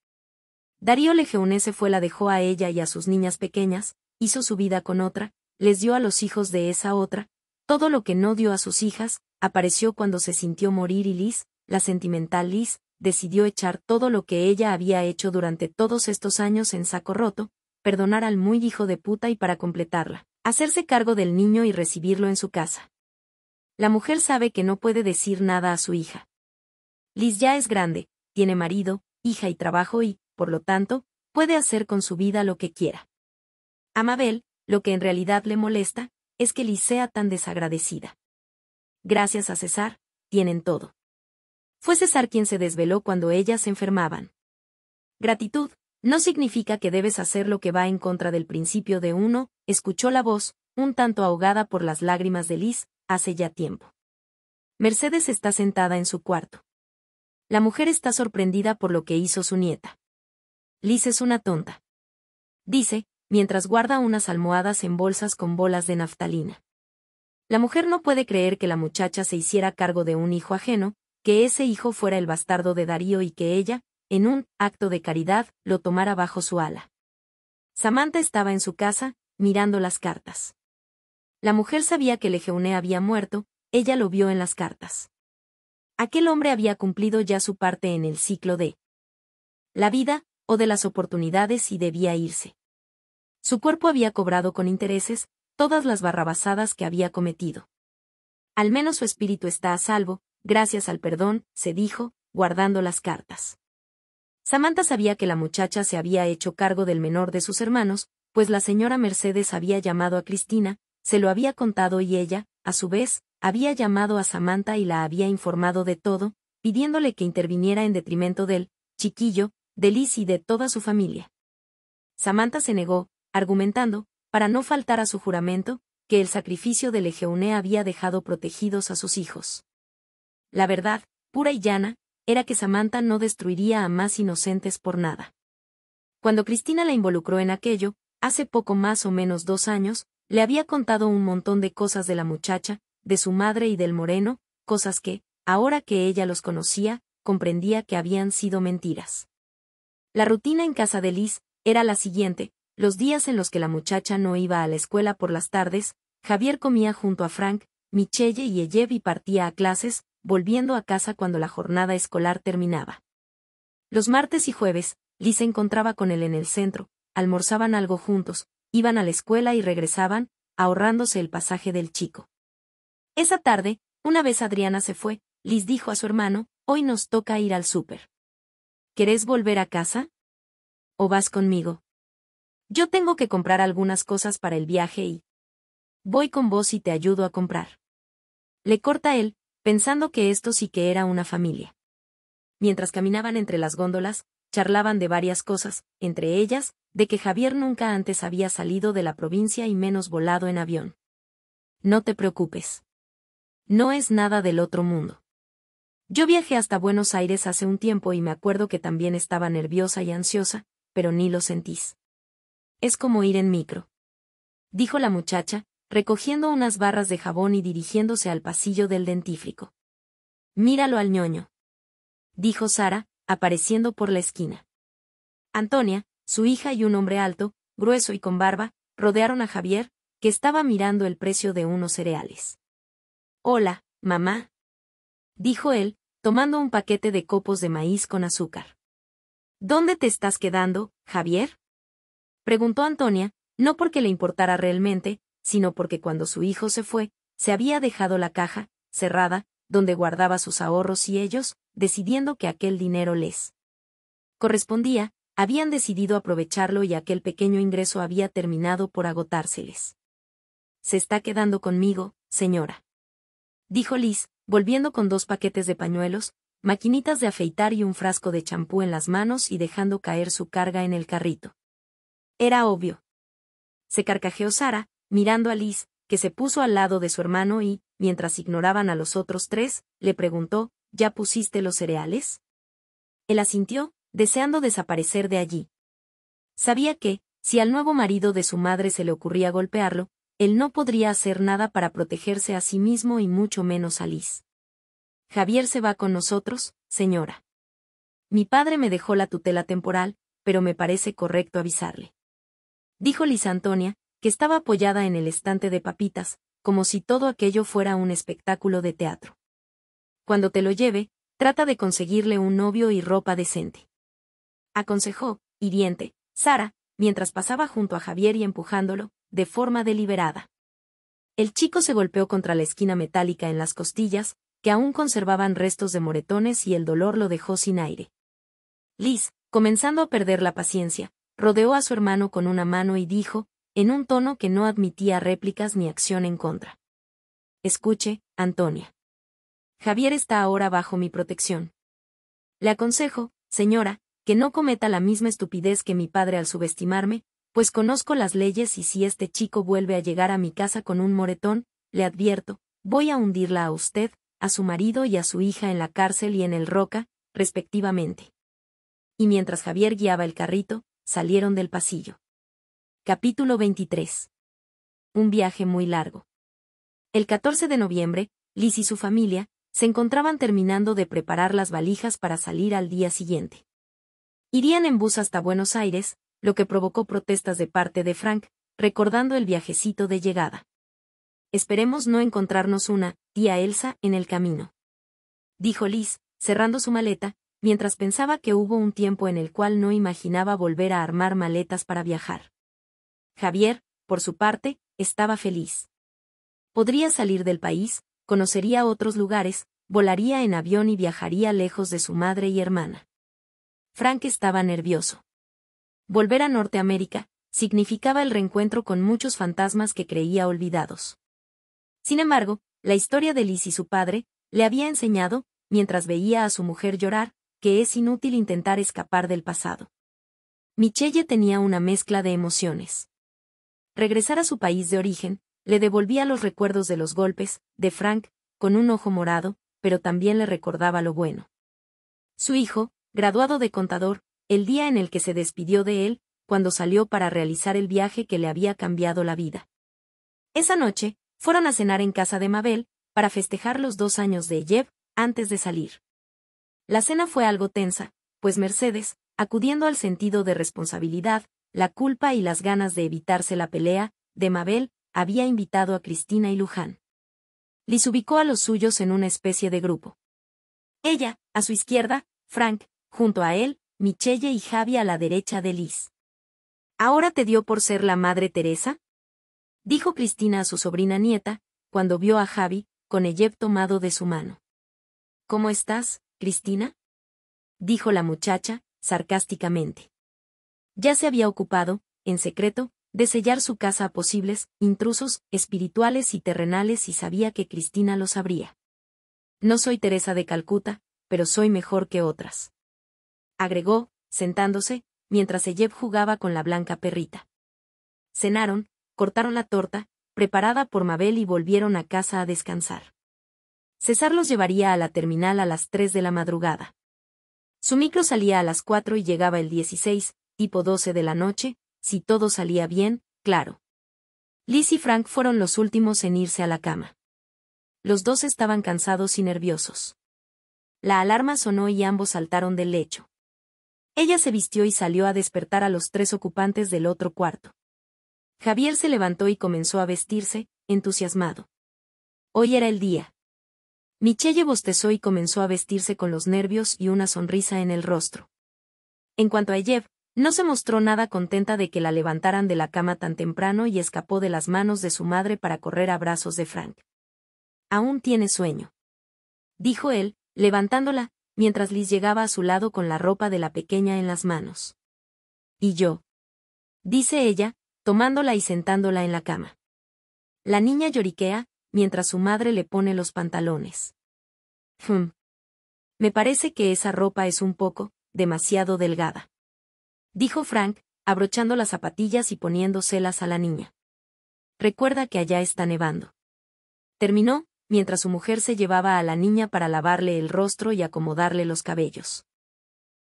Darío Legeunese fue la dejó a ella y a sus niñas pequeñas, hizo su vida con otra, les dio a los hijos de esa otra, todo lo que no dio a sus hijas, apareció cuando se sintió morir y Liz, la sentimental Liz, decidió echar todo lo que ella había hecho durante todos estos años en saco roto, perdonar al muy hijo de puta y para completarla, hacerse cargo del niño y recibirlo en su casa. La mujer sabe que no puede decir nada a su hija. Liz ya es grande, tiene marido, hija y trabajo y, por lo tanto, puede hacer con su vida lo que quiera. Amabel, lo que en realidad le molesta, es que Liz sea tan desagradecida. Gracias a César, tienen todo. Fue César quien se desveló cuando ellas se enfermaban. Gratitud, no significa que debes hacer lo que va en contra del principio de uno, escuchó la voz, un tanto ahogada por las lágrimas de Liz, hace ya tiempo. Mercedes está sentada en su cuarto. La mujer está sorprendida por lo que hizo su nieta. Liz es una tonta. Dice, mientras guarda unas almohadas en bolsas con bolas de naftalina. La mujer no puede creer que la muchacha se hiciera cargo de un hijo ajeno, que ese hijo fuera el bastardo de Darío y que ella, en un acto de caridad, lo tomara bajo su ala. Samantha estaba en su casa, mirando las cartas. La mujer sabía que Lejeuné había muerto, ella lo vio en las cartas. Aquel hombre había cumplido ya su parte en el ciclo de la vida, o de las oportunidades y debía irse. Su cuerpo había cobrado con intereses todas las barrabasadas que había cometido. Al menos su espíritu está a salvo, gracias al perdón, se dijo, guardando las cartas. Samantha sabía que la muchacha se había hecho cargo del menor de sus hermanos, pues la señora Mercedes había llamado a Cristina, se lo había contado y ella, a su vez, había llamado a Samantha y la había informado de todo, pidiéndole que interviniera en detrimento del chiquillo, de Liz y de toda su familia. Samantha se negó, argumentando, para no faltar a su juramento, que el sacrificio de Legeuné había dejado protegidos a sus hijos. La verdad, pura y llana, era que Samantha no destruiría a más inocentes por nada. Cuando Cristina la involucró en aquello, hace poco más o menos dos años, le había contado un montón de cosas de la muchacha, de su madre y del moreno, cosas que, ahora que ella los conocía, comprendía que habían sido mentiras. La rutina en casa de Liz era la siguiente, los días en los que la muchacha no iba a la escuela por las tardes, Javier comía junto a Frank, Michelle y Eyev y partía a clases, volviendo a casa cuando la jornada escolar terminaba. Los martes y jueves, Liz se encontraba con él en el centro, almorzaban algo juntos, iban a la escuela y regresaban, ahorrándose el pasaje del chico. Esa tarde, una vez Adriana se fue, Liz dijo a su hermano, hoy nos toca ir al súper. ¿Querés volver a casa? ¿O vas conmigo? Yo tengo que comprar algunas cosas para el viaje y... Voy con vos y te ayudo a comprar. Le corta él, pensando que esto sí que era una familia. Mientras caminaban entre las góndolas, charlaban de varias cosas, entre ellas, de que Javier nunca antes había salido de la provincia y menos volado en avión. No te preocupes. No es nada del otro mundo. Yo viajé hasta Buenos Aires hace un tiempo y me acuerdo que también estaba nerviosa y ansiosa, pero ni lo sentís es como ir en micro. Dijo la muchacha, recogiendo unas barras de jabón y dirigiéndose al pasillo del dentífrico. Míralo al ñoño. Dijo Sara, apareciendo por la esquina. Antonia, su hija y un hombre alto, grueso y con barba, rodearon a Javier, que estaba mirando el precio de unos cereales. Hola, mamá. Dijo él, tomando un paquete de copos de maíz con azúcar. ¿Dónde te estás quedando, Javier? Preguntó Antonia, no porque le importara realmente, sino porque cuando su hijo se fue, se había dejado la caja, cerrada, donde guardaba sus ahorros y ellos, decidiendo que aquel dinero les correspondía, habían decidido aprovecharlo y aquel pequeño ingreso había terminado por agotárseles. Se está quedando conmigo, señora. Dijo Liz, volviendo con dos paquetes de pañuelos, maquinitas de afeitar y un frasco de champú en las manos y dejando caer su carga en el carrito. Era obvio. Se carcajeó Sara, mirando a Liz, que se puso al lado de su hermano y, mientras ignoraban a los otros tres, le preguntó, ¿Ya pusiste los cereales? Él asintió, deseando desaparecer de allí. Sabía que, si al nuevo marido de su madre se le ocurría golpearlo, él no podría hacer nada para protegerse a sí mismo y mucho menos a Liz. Javier se va con nosotros, señora. Mi padre me dejó la tutela temporal, pero me parece correcto avisarle dijo Lisa Antonia, que estaba apoyada en el estante de papitas, como si todo aquello fuera un espectáculo de teatro. Cuando te lo lleve, trata de conseguirle un novio y ropa decente. Aconsejó, hiriente, Sara, mientras pasaba junto a Javier y empujándolo, de forma deliberada. El chico se golpeó contra la esquina metálica en las costillas, que aún conservaban restos de moretones y el dolor lo dejó sin aire. Liz, comenzando a perder la paciencia, rodeó a su hermano con una mano y dijo, en un tono que no admitía réplicas ni acción en contra. Escuche, Antonia. Javier está ahora bajo mi protección. Le aconsejo, señora, que no cometa la misma estupidez que mi padre al subestimarme, pues conozco las leyes y si este chico vuelve a llegar a mi casa con un moretón, le advierto, voy a hundirla a usted, a su marido y a su hija en la cárcel y en el Roca, respectivamente. Y mientras Javier guiaba el carrito, salieron del pasillo. Capítulo 23. Un viaje muy largo. El 14 de noviembre, Liz y su familia se encontraban terminando de preparar las valijas para salir al día siguiente. Irían en bus hasta Buenos Aires, lo que provocó protestas de parte de Frank, recordando el viajecito de llegada. Esperemos no encontrarnos una, tía Elsa, en el camino. Dijo Liz, cerrando su maleta, mientras pensaba que hubo un tiempo en el cual no imaginaba volver a armar maletas para viajar. Javier, por su parte, estaba feliz. Podría salir del país, conocería otros lugares, volaría en avión y viajaría lejos de su madre y hermana. Frank estaba nervioso. Volver a Norteamérica significaba el reencuentro con muchos fantasmas que creía olvidados. Sin embargo, la historia de Liz y su padre le había enseñado, mientras veía a su mujer llorar, que es inútil intentar escapar del pasado. Michelle tenía una mezcla de emociones. Regresar a su país de origen le devolvía los recuerdos de los golpes, de Frank, con un ojo morado, pero también le recordaba lo bueno. Su hijo, graduado de contador, el día en el que se despidió de él, cuando salió para realizar el viaje que le había cambiado la vida. Esa noche, fueron a cenar en casa de Mabel, para festejar los dos años de Yev, antes de salir. La cena fue algo tensa, pues Mercedes, acudiendo al sentido de responsabilidad, la culpa y las ganas de evitarse la pelea, de Mabel, había invitado a Cristina y Luján. Liz ubicó a los suyos en una especie de grupo. Ella, a su izquierda, Frank, junto a él, Michelle y Javi a la derecha de Liz. ¿Ahora te dio por ser la madre Teresa? Dijo Cristina a su sobrina nieta, cuando vio a Javi, con Eyeb tomado de su mano. ¿Cómo estás, Cristina? dijo la muchacha, sarcásticamente. Ya se había ocupado, en secreto, de sellar su casa a posibles intrusos espirituales y terrenales y sabía que Cristina lo sabría. No soy Teresa de Calcuta, pero soy mejor que otras. Agregó, sentándose, mientras Eyeb jugaba con la blanca perrita. Cenaron, cortaron la torta, preparada por Mabel y volvieron a casa a descansar. César los llevaría a la terminal a las 3 de la madrugada. Su micro salía a las 4 y llegaba el 16, tipo 12 de la noche, si todo salía bien, claro. Liz y Frank fueron los últimos en irse a la cama. Los dos estaban cansados y nerviosos. La alarma sonó y ambos saltaron del lecho. Ella se vistió y salió a despertar a los tres ocupantes del otro cuarto. Javier se levantó y comenzó a vestirse, entusiasmado. Hoy era el día. Michelle bostezó y comenzó a vestirse con los nervios y una sonrisa en el rostro. En cuanto a Jeff, no se mostró nada contenta de que la levantaran de la cama tan temprano y escapó de las manos de su madre para correr a brazos de Frank. Aún tiene sueño. Dijo él, levantándola, mientras Liz llegaba a su lado con la ropa de la pequeña en las manos. Y yo. Dice ella, tomándola y sentándola en la cama. La niña lloriquea, mientras su madre le pone los pantalones. Hmm. Me parece que esa ropa es un poco, demasiado delgada. Dijo Frank, abrochando las zapatillas y poniéndoselas a la niña. Recuerda que allá está nevando. Terminó, mientras su mujer se llevaba a la niña para lavarle el rostro y acomodarle los cabellos.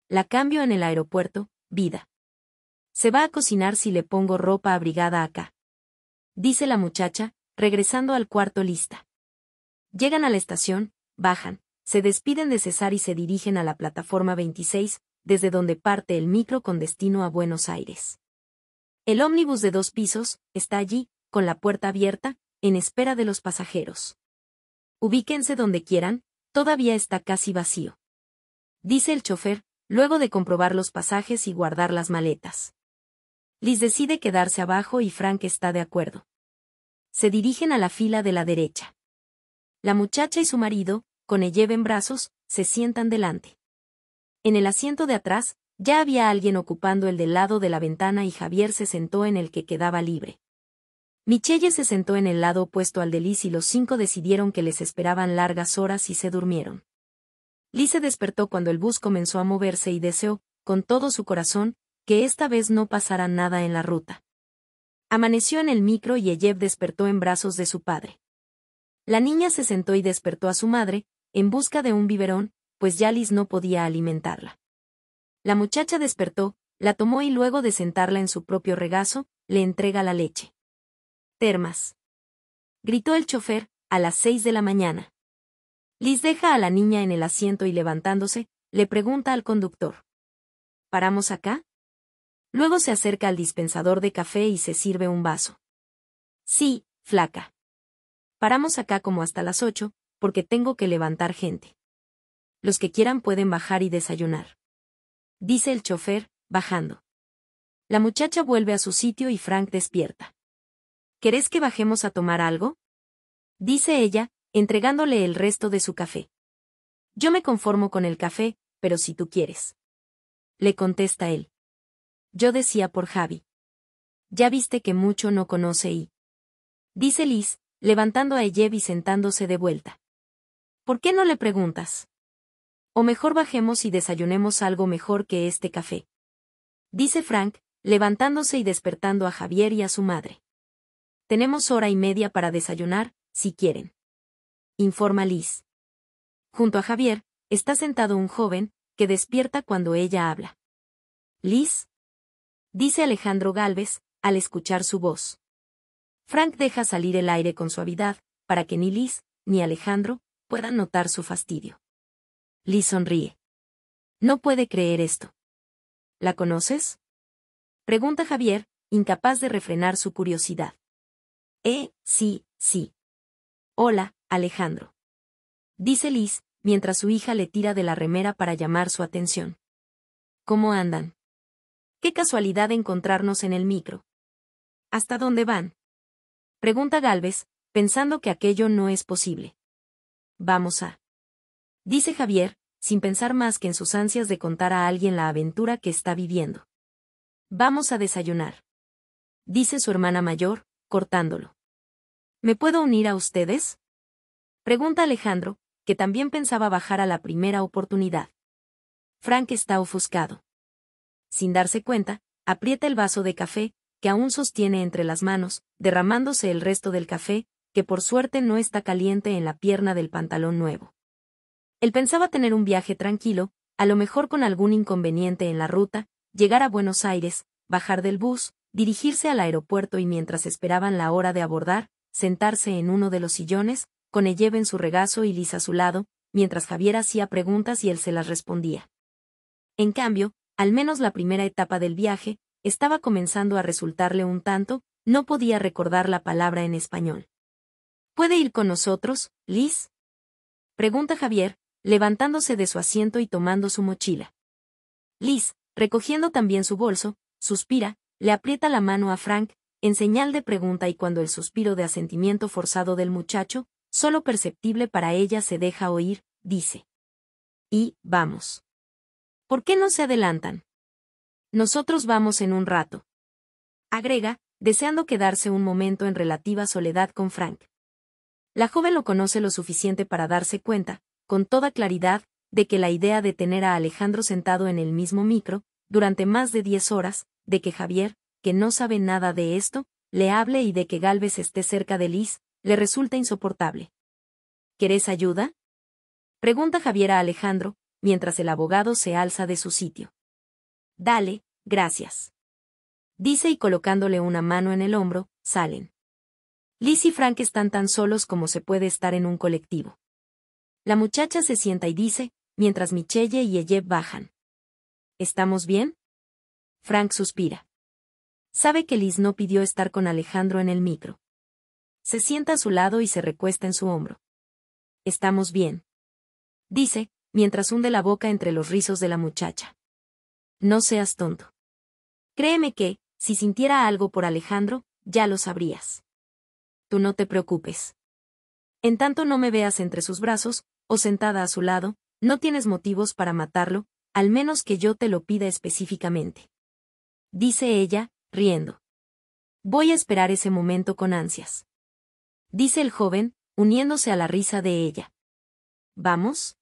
La cambio en el aeropuerto, vida. Se va a cocinar si le pongo ropa abrigada acá. Dice la muchacha, regresando al cuarto lista. Llegan a la estación, bajan, se despiden de Cesar y se dirigen a la plataforma 26, desde donde parte el micro con destino a Buenos Aires. El ómnibus de dos pisos está allí, con la puerta abierta, en espera de los pasajeros. Ubíquense donde quieran, todavía está casi vacío. Dice el chofer, luego de comprobar los pasajes y guardar las maletas. Liz decide quedarse abajo y Frank está de acuerdo se dirigen a la fila de la derecha. La muchacha y su marido, con el en brazos, se sientan delante. En el asiento de atrás, ya había alguien ocupando el del lado de la ventana y Javier se sentó en el que quedaba libre. Michelle se sentó en el lado opuesto al de Liz y los cinco decidieron que les esperaban largas horas y se durmieron. Liz se despertó cuando el bus comenzó a moverse y deseó, con todo su corazón, que esta vez no pasara nada en la ruta. Amaneció en el micro y Eyev despertó en brazos de su padre. La niña se sentó y despertó a su madre, en busca de un biberón, pues ya Liz no podía alimentarla. La muchacha despertó, la tomó y luego de sentarla en su propio regazo, le entrega la leche. Termas. Gritó el chofer, a las seis de la mañana. Liz deja a la niña en el asiento y levantándose, le pregunta al conductor. ¿Paramos acá? Luego se acerca al dispensador de café y se sirve un vaso. Sí, flaca. Paramos acá como hasta las ocho, porque tengo que levantar gente. Los que quieran pueden bajar y desayunar. Dice el chofer, bajando. La muchacha vuelve a su sitio y Frank despierta. ¿Querés que bajemos a tomar algo? Dice ella, entregándole el resto de su café. Yo me conformo con el café, pero si tú quieres. Le contesta él. Yo decía por Javi. Ya viste que mucho no conoce y... Dice Liz, levantando a Ejev y sentándose de vuelta. ¿Por qué no le preguntas? O mejor bajemos y desayunemos algo mejor que este café. Dice Frank, levantándose y despertando a Javier y a su madre. Tenemos hora y media para desayunar, si quieren. Informa Liz. Junto a Javier, está sentado un joven, que despierta cuando ella habla. Liz, dice Alejandro Galvez, al escuchar su voz. Frank deja salir el aire con suavidad, para que ni Liz, ni Alejandro, puedan notar su fastidio. Liz sonríe. No puede creer esto. ¿La conoces? Pregunta Javier, incapaz de refrenar su curiosidad. Eh, sí, sí. Hola, Alejandro. Dice Liz, mientras su hija le tira de la remera para llamar su atención. ¿Cómo andan? Qué casualidad encontrarnos en el micro. ¿Hasta dónde van? Pregunta Galvez, pensando que aquello no es posible. Vamos a. Dice Javier, sin pensar más que en sus ansias de contar a alguien la aventura que está viviendo. Vamos a desayunar. Dice su hermana mayor, cortándolo. ¿Me puedo unir a ustedes? Pregunta Alejandro, que también pensaba bajar a la primera oportunidad. Frank está ofuscado sin darse cuenta, aprieta el vaso de café, que aún sostiene entre las manos, derramándose el resto del café, que por suerte no está caliente en la pierna del pantalón nuevo. Él pensaba tener un viaje tranquilo, a lo mejor con algún inconveniente en la ruta, llegar a Buenos Aires, bajar del bus, dirigirse al aeropuerto y mientras esperaban la hora de abordar, sentarse en uno de los sillones, con el en su regazo y Liz a su lado, mientras Javier hacía preguntas y él se las respondía. En cambio, al menos la primera etapa del viaje, estaba comenzando a resultarle un tanto, no podía recordar la palabra en español. ¿Puede ir con nosotros, Liz? Pregunta Javier, levantándose de su asiento y tomando su mochila. Liz, recogiendo también su bolso, suspira, le aprieta la mano a Frank, en señal de pregunta y cuando el suspiro de asentimiento forzado del muchacho, solo perceptible para ella se deja oír, dice. Y, vamos. ¿Por qué no se adelantan? Nosotros vamos en un rato. Agrega, deseando quedarse un momento en relativa soledad con Frank. La joven lo conoce lo suficiente para darse cuenta, con toda claridad, de que la idea de tener a Alejandro sentado en el mismo micro, durante más de diez horas, de que Javier, que no sabe nada de esto, le hable y de que Galvez esté cerca de Liz, le resulta insoportable. ¿Querés ayuda? Pregunta Javier a Alejandro, mientras el abogado se alza de su sitio. Dale, gracias. Dice y colocándole una mano en el hombro, salen. Liz y Frank están tan solos como se puede estar en un colectivo. La muchacha se sienta y dice, mientras Michelle y Eyeb bajan. ¿Estamos bien? Frank suspira. Sabe que Liz no pidió estar con Alejandro en el micro. Se sienta a su lado y se recuesta en su hombro. Estamos bien. Dice, mientras hunde la boca entre los rizos de la muchacha. No seas tonto. Créeme que, si sintiera algo por Alejandro, ya lo sabrías. Tú no te preocupes. En tanto no me veas entre sus brazos, o sentada a su lado, no tienes motivos para matarlo, al menos que yo te lo pida específicamente. Dice ella, riendo. Voy a esperar ese momento con ansias. Dice el joven, uniéndose a la risa de ella. ¿Vamos?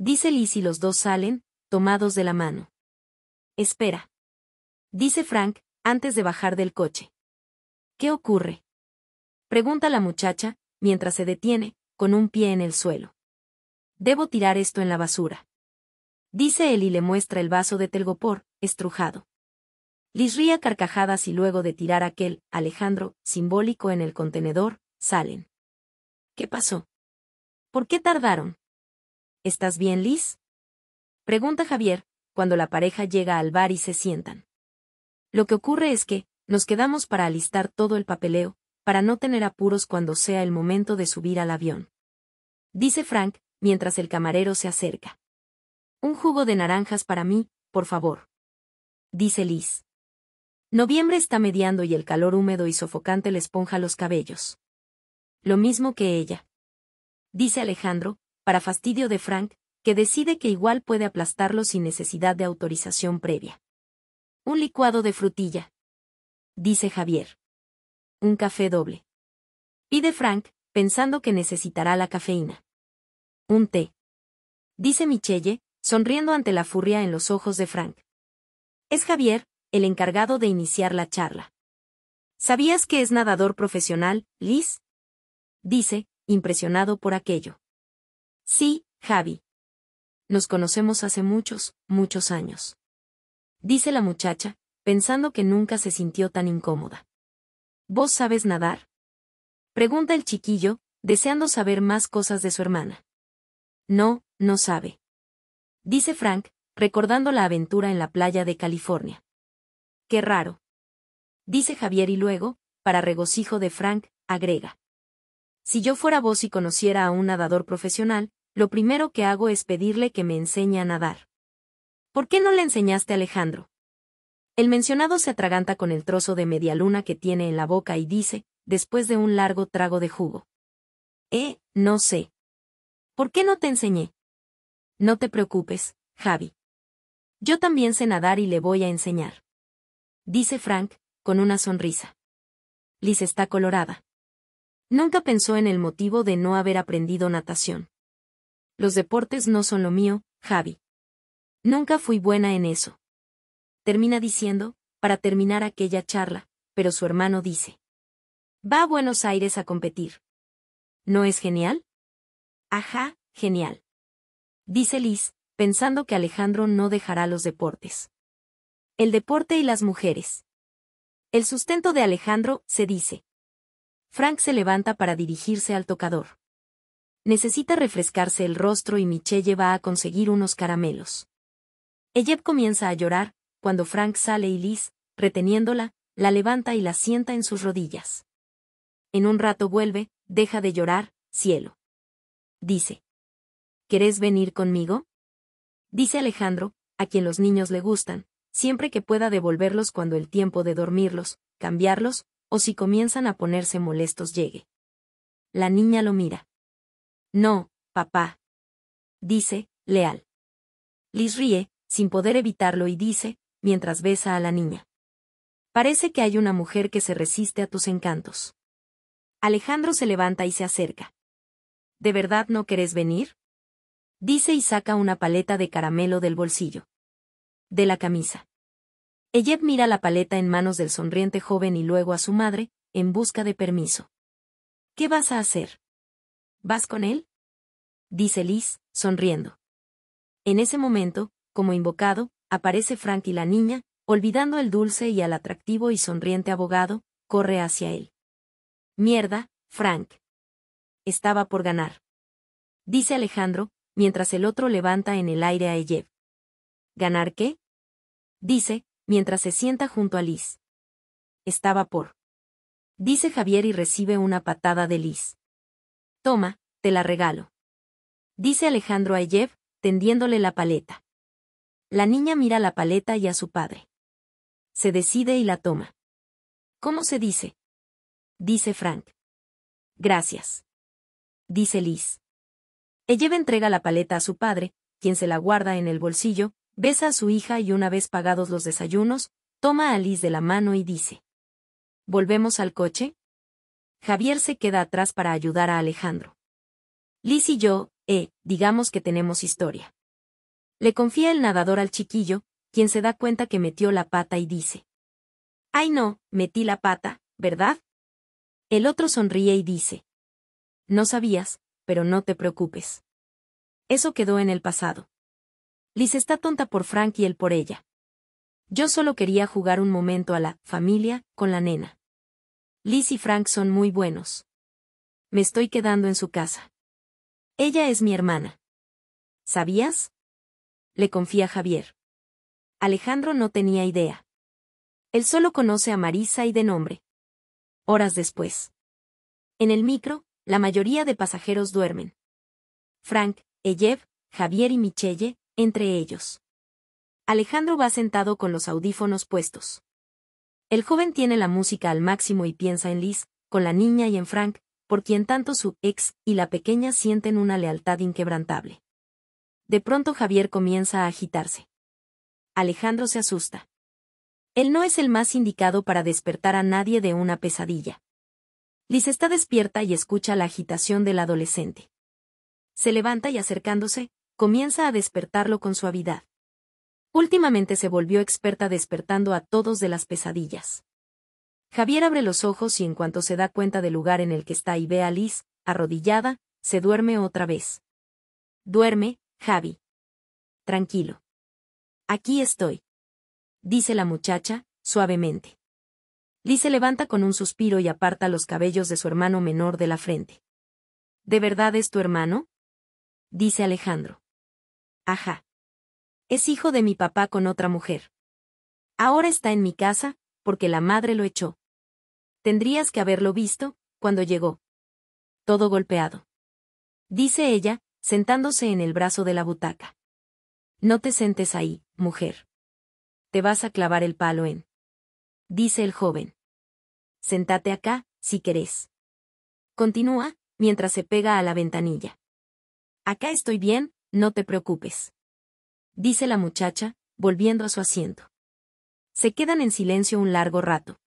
Dice Liz y los dos salen, tomados de la mano. Espera. Dice Frank, antes de bajar del coche. ¿Qué ocurre? Pregunta la muchacha, mientras se detiene, con un pie en el suelo. Debo tirar esto en la basura. Dice él y le muestra el vaso de telgopor, estrujado. Liz ría carcajadas y luego de tirar aquel, Alejandro, simbólico en el contenedor, salen. ¿Qué pasó? ¿Por qué tardaron? ¿Estás bien, Liz? Pregunta Javier, cuando la pareja llega al bar y se sientan. Lo que ocurre es que, nos quedamos para alistar todo el papeleo, para no tener apuros cuando sea el momento de subir al avión. Dice Frank, mientras el camarero se acerca. Un jugo de naranjas para mí, por favor. Dice Liz. Noviembre está mediando y el calor húmedo y sofocante le esponja los cabellos. Lo mismo que ella. Dice Alejandro, para fastidio de Frank, que decide que igual puede aplastarlo sin necesidad de autorización previa. Un licuado de frutilla. Dice Javier. Un café doble. Pide Frank, pensando que necesitará la cafeína. Un té. Dice Michelle, sonriendo ante la furia en los ojos de Frank. Es Javier, el encargado de iniciar la charla. ¿Sabías que es nadador profesional, Liz? Dice, impresionado por aquello. Sí, Javi. Nos conocemos hace muchos, muchos años. Dice la muchacha, pensando que nunca se sintió tan incómoda. ¿Vos sabes nadar? Pregunta el chiquillo, deseando saber más cosas de su hermana. No, no sabe. Dice Frank, recordando la aventura en la playa de California. Qué raro. Dice Javier y luego, para regocijo de Frank, agrega. Si yo fuera vos y conociera a un nadador profesional, lo primero que hago es pedirle que me enseñe a nadar. ¿Por qué no le enseñaste a Alejandro? El mencionado se atraganta con el trozo de media luna que tiene en la boca y dice, después de un largo trago de jugo. Eh, no sé. ¿Por qué no te enseñé? No te preocupes, Javi. Yo también sé nadar y le voy a enseñar. Dice Frank, con una sonrisa. Liz está colorada. Nunca pensó en el motivo de no haber aprendido natación los deportes no son lo mío, Javi. Nunca fui buena en eso. Termina diciendo, para terminar aquella charla, pero su hermano dice. Va a Buenos Aires a competir. ¿No es genial? Ajá, genial. Dice Liz, pensando que Alejandro no dejará los deportes. El deporte y las mujeres. El sustento de Alejandro, se dice. Frank se levanta para dirigirse al tocador. Necesita refrescarse el rostro y Michelle va a conseguir unos caramelos. Eyep comienza a llorar, cuando Frank sale y Liz, reteniéndola, la levanta y la sienta en sus rodillas. En un rato vuelve, deja de llorar, cielo. Dice. ¿Querés venir conmigo? Dice Alejandro, a quien los niños le gustan, siempre que pueda devolverlos cuando el tiempo de dormirlos, cambiarlos, o si comienzan a ponerse molestos llegue. La niña lo mira. No, papá. Dice, leal. Lis ríe, sin poder evitarlo y dice, mientras besa a la niña. Parece que hay una mujer que se resiste a tus encantos. Alejandro se levanta y se acerca. ¿De verdad no querés venir? Dice y saca una paleta de caramelo del bolsillo. De la camisa. Eyeb mira la paleta en manos del sonriente joven y luego a su madre, en busca de permiso. ¿Qué vas a hacer? ¿Vas con él? Dice Liz, sonriendo. En ese momento, como invocado, aparece Frank y la niña, olvidando el dulce y al atractivo y sonriente abogado, corre hacia él. Mierda, Frank. Estaba por ganar. Dice Alejandro, mientras el otro levanta en el aire a Eyev. ¿Ganar qué? Dice, mientras se sienta junto a Liz. Estaba por. Dice Javier y recibe una patada de Liz. Toma, te la regalo. Dice Alejandro a Yev, tendiéndole la paleta. La niña mira la paleta y a su padre. Se decide y la toma. ¿Cómo se dice? Dice Frank. Gracias. Dice Liz. Ellev entrega la paleta a su padre, quien se la guarda en el bolsillo, besa a su hija y una vez pagados los desayunos, toma a Liz de la mano y dice. ¿Volvemos al coche? Javier se queda atrás para ayudar a Alejandro. Liz y yo, eh, digamos que tenemos historia. Le confía el nadador al chiquillo, quien se da cuenta que metió la pata y dice. Ay no, metí la pata, ¿verdad? El otro sonríe y dice. No sabías, pero no te preocupes. Eso quedó en el pasado. Liz está tonta por Frank y él por ella. Yo solo quería jugar un momento a la familia con la nena. Liz y Frank son muy buenos. Me estoy quedando en su casa. Ella es mi hermana. ¿Sabías? Le confía Javier. Alejandro no tenía idea. Él solo conoce a Marisa y de nombre. Horas después. En el micro, la mayoría de pasajeros duermen. Frank, Eyev, Javier y Michelle, entre ellos. Alejandro va sentado con los audífonos puestos. El joven tiene la música al máximo y piensa en Liz, con la niña y en Frank, por quien tanto su ex y la pequeña sienten una lealtad inquebrantable. De pronto Javier comienza a agitarse. Alejandro se asusta. Él no es el más indicado para despertar a nadie de una pesadilla. Liz está despierta y escucha la agitación del adolescente. Se levanta y acercándose, comienza a despertarlo con suavidad. Últimamente se volvió experta despertando a todos de las pesadillas. Javier abre los ojos y en cuanto se da cuenta del lugar en el que está y ve a Liz, arrodillada, se duerme otra vez. Duerme, Javi. Tranquilo. Aquí estoy. Dice la muchacha, suavemente. Liz se levanta con un suspiro y aparta los cabellos de su hermano menor de la frente. ¿De verdad es tu hermano? Dice Alejandro. Ajá. Es hijo de mi papá con otra mujer. Ahora está en mi casa, porque la madre lo echó. Tendrías que haberlo visto, cuando llegó. Todo golpeado. Dice ella, sentándose en el brazo de la butaca. No te sentes ahí, mujer. Te vas a clavar el palo en. Dice el joven. Sentate acá, si querés. Continúa, mientras se pega a la ventanilla. Acá estoy bien, no te preocupes dice la muchacha, volviendo a su asiento. Se quedan en silencio un largo rato.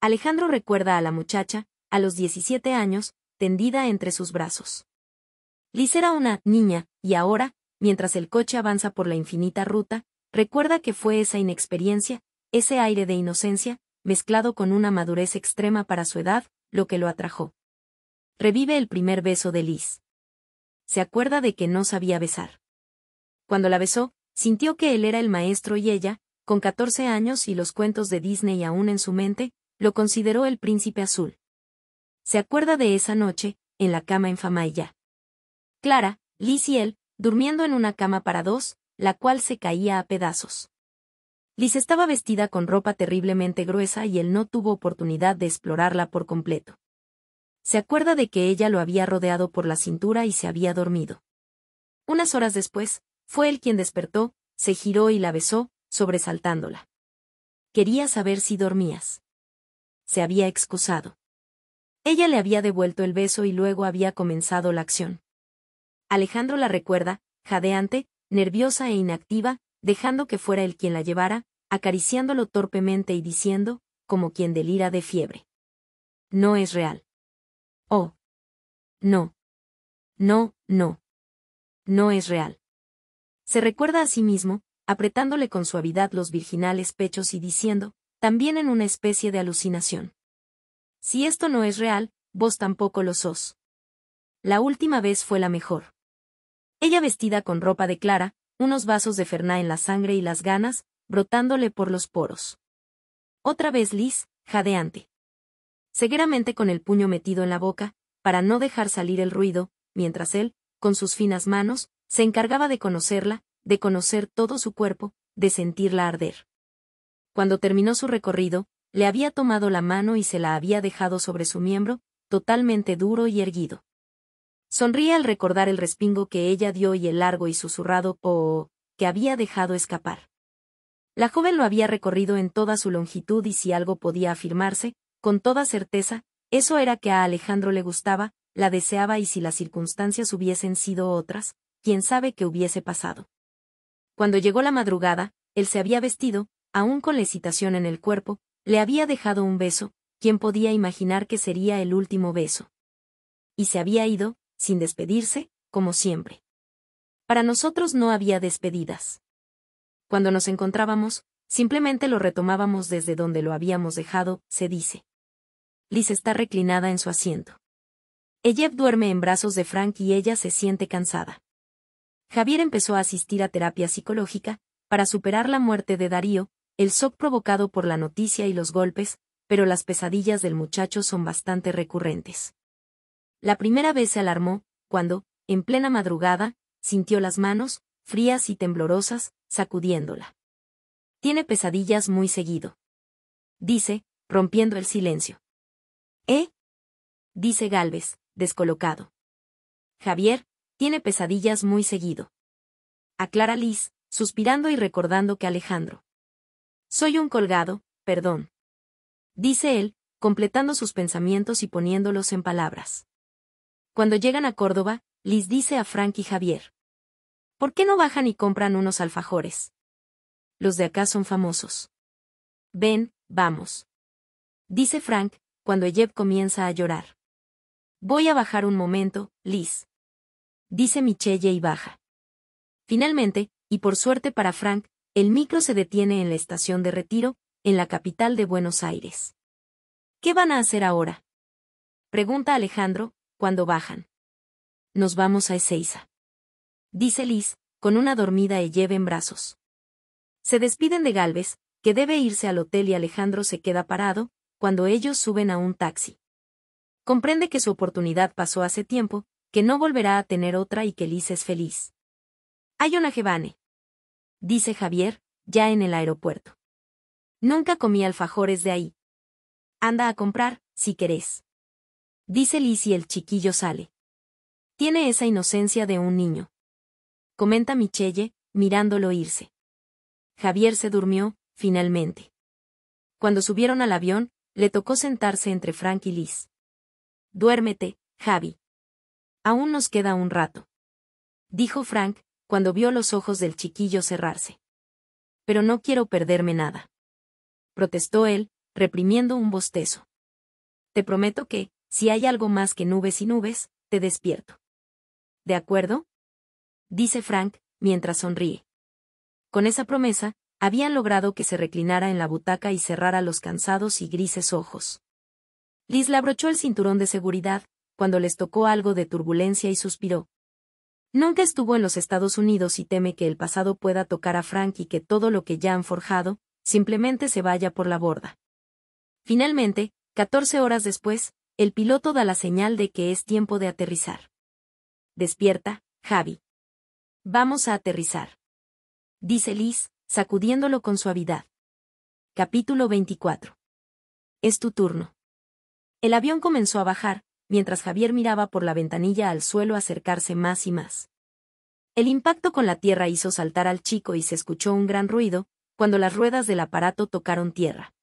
Alejandro recuerda a la muchacha, a los 17 años, tendida entre sus brazos. Liz era una niña, y ahora, mientras el coche avanza por la infinita ruta, recuerda que fue esa inexperiencia, ese aire de inocencia, mezclado con una madurez extrema para su edad, lo que lo atrajo. Revive el primer beso de Liz. Se acuerda de que no sabía besar. Cuando la besó, sintió que él era el maestro y ella, con 14 años y los cuentos de Disney aún en su mente, lo consideró el príncipe azul. Se acuerda de esa noche, en la cama en Famaya. Clara, Liz y él, durmiendo en una cama para dos, la cual se caía a pedazos. Liz estaba vestida con ropa terriblemente gruesa y él no tuvo oportunidad de explorarla por completo. Se acuerda de que ella lo había rodeado por la cintura y se había dormido. Unas horas después, fue él quien despertó, se giró y la besó, sobresaltándola. Quería saber si dormías. Se había excusado. Ella le había devuelto el beso y luego había comenzado la acción. Alejandro la recuerda, jadeante, nerviosa e inactiva, dejando que fuera él quien la llevara, acariciándolo torpemente y diciendo, como quien delira de fiebre. No es real. Oh. No. No, no. No es real. Se recuerda a sí mismo, apretándole con suavidad los virginales pechos y diciendo, también en una especie de alucinación. Si esto no es real, vos tampoco lo sos. La última vez fue la mejor. Ella vestida con ropa de clara, unos vasos de Ferná en la sangre y las ganas, brotándole por los poros. Otra vez Liz, jadeante. Seguramente con el puño metido en la boca, para no dejar salir el ruido, mientras él, con sus finas manos, se encargaba de conocerla, de conocer todo su cuerpo, de sentirla arder. Cuando terminó su recorrido, le había tomado la mano y se la había dejado sobre su miembro, totalmente duro y erguido. Sonríe al recordar el respingo que ella dio y el largo y susurrado oh, oh, oh" que había dejado escapar. La joven lo había recorrido en toda su longitud y si algo podía afirmarse, con toda certeza, eso era que a Alejandro le gustaba, la deseaba y si las circunstancias hubiesen sido otras, quién sabe qué hubiese pasado. Cuando llegó la madrugada, él se había vestido, aún con la excitación en el cuerpo, le había dejado un beso, ¿quién podía imaginar que sería el último beso? Y se había ido, sin despedirse, como siempre. Para nosotros no había despedidas. Cuando nos encontrábamos, simplemente lo retomábamos desde donde lo habíamos dejado, se dice. Liz está reclinada en su asiento. ella duerme en brazos de Frank y ella se siente cansada. Javier empezó a asistir a terapia psicológica, para superar la muerte de Darío, el shock provocado por la noticia y los golpes, pero las pesadillas del muchacho son bastante recurrentes. La primera vez se alarmó, cuando, en plena madrugada, sintió las manos, frías y temblorosas, sacudiéndola. Tiene pesadillas muy seguido. Dice, rompiendo el silencio. ¿Eh? Dice Galvez, descolocado. Javier, tiene pesadillas muy seguido. Aclara Liz, suspirando y recordando que Alejandro. Soy un colgado, perdón. Dice él, completando sus pensamientos y poniéndolos en palabras. Cuando llegan a Córdoba, Liz dice a Frank y Javier. ¿Por qué no bajan y compran unos alfajores? Los de acá son famosos. Ven, vamos. Dice Frank, cuando Jeb comienza a llorar. Voy a bajar un momento, Liz dice Michelle y baja. Finalmente, y por suerte para Frank, el micro se detiene en la estación de retiro, en la capital de Buenos Aires. ¿Qué van a hacer ahora? Pregunta Alejandro, cuando bajan. Nos vamos a Ezeiza. Dice Liz, con una dormida lleve en brazos. Se despiden de Galvez, que debe irse al hotel y Alejandro se queda parado, cuando ellos suben a un taxi. Comprende que su oportunidad pasó hace tiempo, que no volverá a tener otra y que Liz es feliz. Hay una jebane. Dice Javier, ya en el aeropuerto. Nunca comí alfajores de ahí. Anda a comprar, si querés. Dice Liz y el chiquillo sale. Tiene esa inocencia de un niño. Comenta Michelle, mirándolo irse. Javier se durmió, finalmente. Cuando subieron al avión, le tocó sentarse entre Frank y Liz. Duérmete, Javi. Aún nos queda un rato. Dijo Frank, cuando vio los ojos del chiquillo cerrarse. Pero no quiero perderme nada. Protestó él, reprimiendo un bostezo. Te prometo que, si hay algo más que nubes y nubes, te despierto. ¿De acuerdo? Dice Frank, mientras sonríe. Con esa promesa, habían logrado que se reclinara en la butaca y cerrara los cansados y grises ojos. Liz le abrochó el cinturón de seguridad, cuando les tocó algo de turbulencia y suspiró. Nunca estuvo en los Estados Unidos y teme que el pasado pueda tocar a Frank y que todo lo que ya han forjado, simplemente se vaya por la borda. Finalmente, 14 horas después, el piloto da la señal de que es tiempo de aterrizar. Despierta, Javi. Vamos a aterrizar. Dice Liz, sacudiéndolo con suavidad. Capítulo 24. Es tu turno. El avión comenzó a bajar, mientras Javier miraba por la ventanilla al suelo acercarse más y más. El impacto con la tierra hizo saltar al chico y se escuchó un gran ruido, cuando las ruedas del aparato tocaron tierra.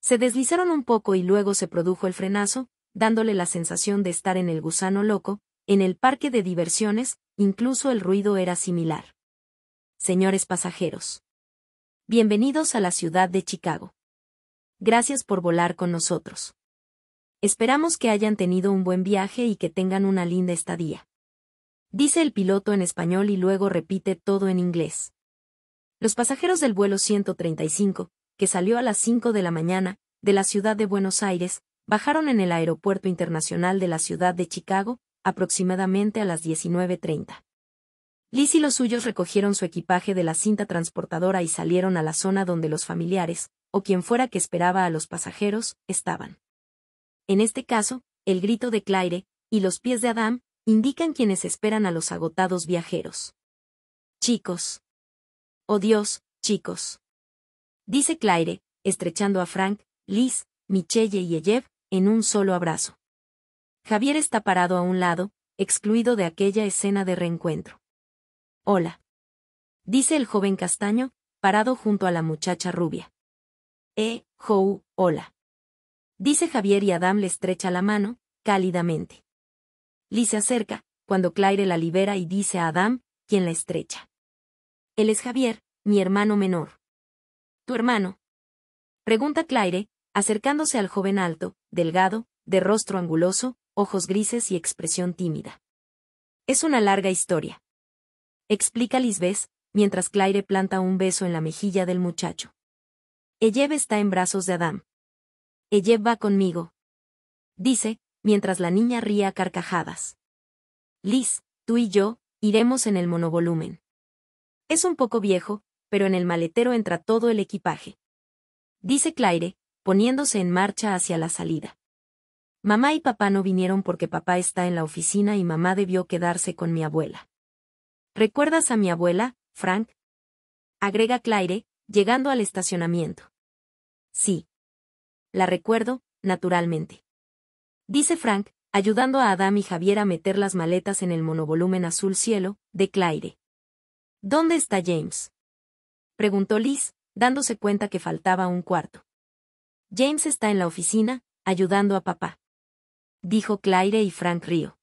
Se deslizaron un poco y luego se produjo el frenazo, dándole la sensación de estar en el gusano loco, en el parque de diversiones, incluso el ruido era similar. Señores pasajeros. Bienvenidos a la ciudad de Chicago. Gracias por volar con nosotros. Esperamos que hayan tenido un buen viaje y que tengan una linda estadía. Dice el piloto en español y luego repite todo en inglés. Los pasajeros del vuelo 135, que salió a las 5 de la mañana, de la ciudad de Buenos Aires, bajaron en el Aeropuerto Internacional de la ciudad de Chicago, aproximadamente a las 19.30. Liz y los suyos recogieron su equipaje de la cinta transportadora y salieron a la zona donde los familiares, o quien fuera que esperaba a los pasajeros, estaban. En este caso, el grito de Claire, y los pies de Adam, indican quienes esperan a los agotados viajeros. Chicos. Oh Dios, chicos. Dice Claire, estrechando a Frank, Liz, Michelle y Eyev, en un solo abrazo. Javier está parado a un lado, excluido de aquella escena de reencuentro. Hola. Dice el joven castaño, parado junto a la muchacha rubia. Eh, Jou, hola. Dice Javier y Adam le estrecha la mano, cálidamente. Liz se acerca, cuando Claire la libera y dice a Adam, quien la estrecha. Él es Javier, mi hermano menor. ¿Tu hermano? Pregunta Claire, acercándose al joven alto, delgado, de rostro anguloso, ojos grises y expresión tímida. Es una larga historia. Explica Lisbeth, mientras Claire planta un beso en la mejilla del muchacho. Eyeve está en brazos de Adam. Ella va conmigo. Dice, mientras la niña ría carcajadas. Liz, tú y yo, iremos en el monovolumen. Es un poco viejo, pero en el maletero entra todo el equipaje. Dice Claire, poniéndose en marcha hacia la salida. Mamá y papá no vinieron porque papá está en la oficina y mamá debió quedarse con mi abuela. ¿Recuerdas a mi abuela, Frank? Agrega Claire, llegando al estacionamiento. Sí la recuerdo, naturalmente. Dice Frank, ayudando a Adam y Javier a meter las maletas en el monovolumen azul cielo, de Claire. ¿Dónde está James? Preguntó Liz, dándose cuenta que faltaba un cuarto. James está en la oficina, ayudando a papá. Dijo Claire y Frank río.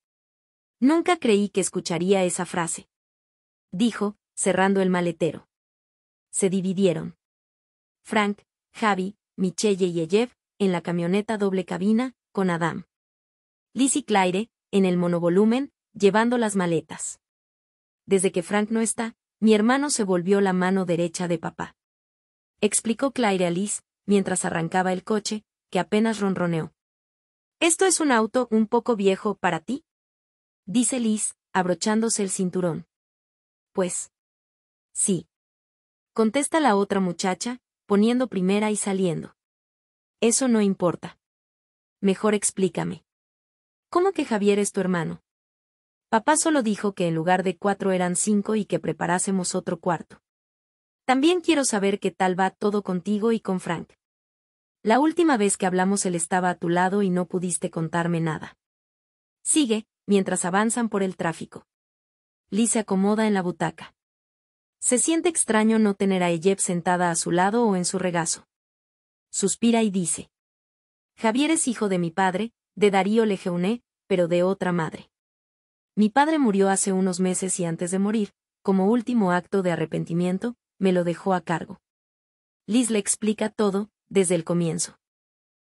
Nunca creí que escucharía esa frase. Dijo, cerrando el maletero. Se dividieron. Frank, Javi, Michelle y Eyev en la camioneta doble cabina, con Adam. Liz y Claire, en el monovolumen, llevando las maletas. Desde que Frank no está, mi hermano se volvió la mano derecha de papá. Explicó Claire a Liz, mientras arrancaba el coche, que apenas ronroneó. ¿Esto es un auto un poco viejo para ti? Dice Liz, abrochándose el cinturón. Pues. Sí. Contesta la otra muchacha, poniendo primera y saliendo. Eso no importa. Mejor explícame. ¿Cómo que Javier es tu hermano? Papá solo dijo que en lugar de cuatro eran cinco y que preparásemos otro cuarto. También quiero saber qué tal va todo contigo y con Frank. La última vez que hablamos él estaba a tu lado y no pudiste contarme nada. Sigue, mientras avanzan por el tráfico. Lee se acomoda en la butaca. Se siente extraño no tener a Ejep sentada a su lado o en su regazo suspira y dice. Javier es hijo de mi padre, de Darío Lejeuné, pero de otra madre. Mi padre murió hace unos meses y antes de morir, como último acto de arrepentimiento, me lo dejó a cargo. Liz le explica todo, desde el comienzo.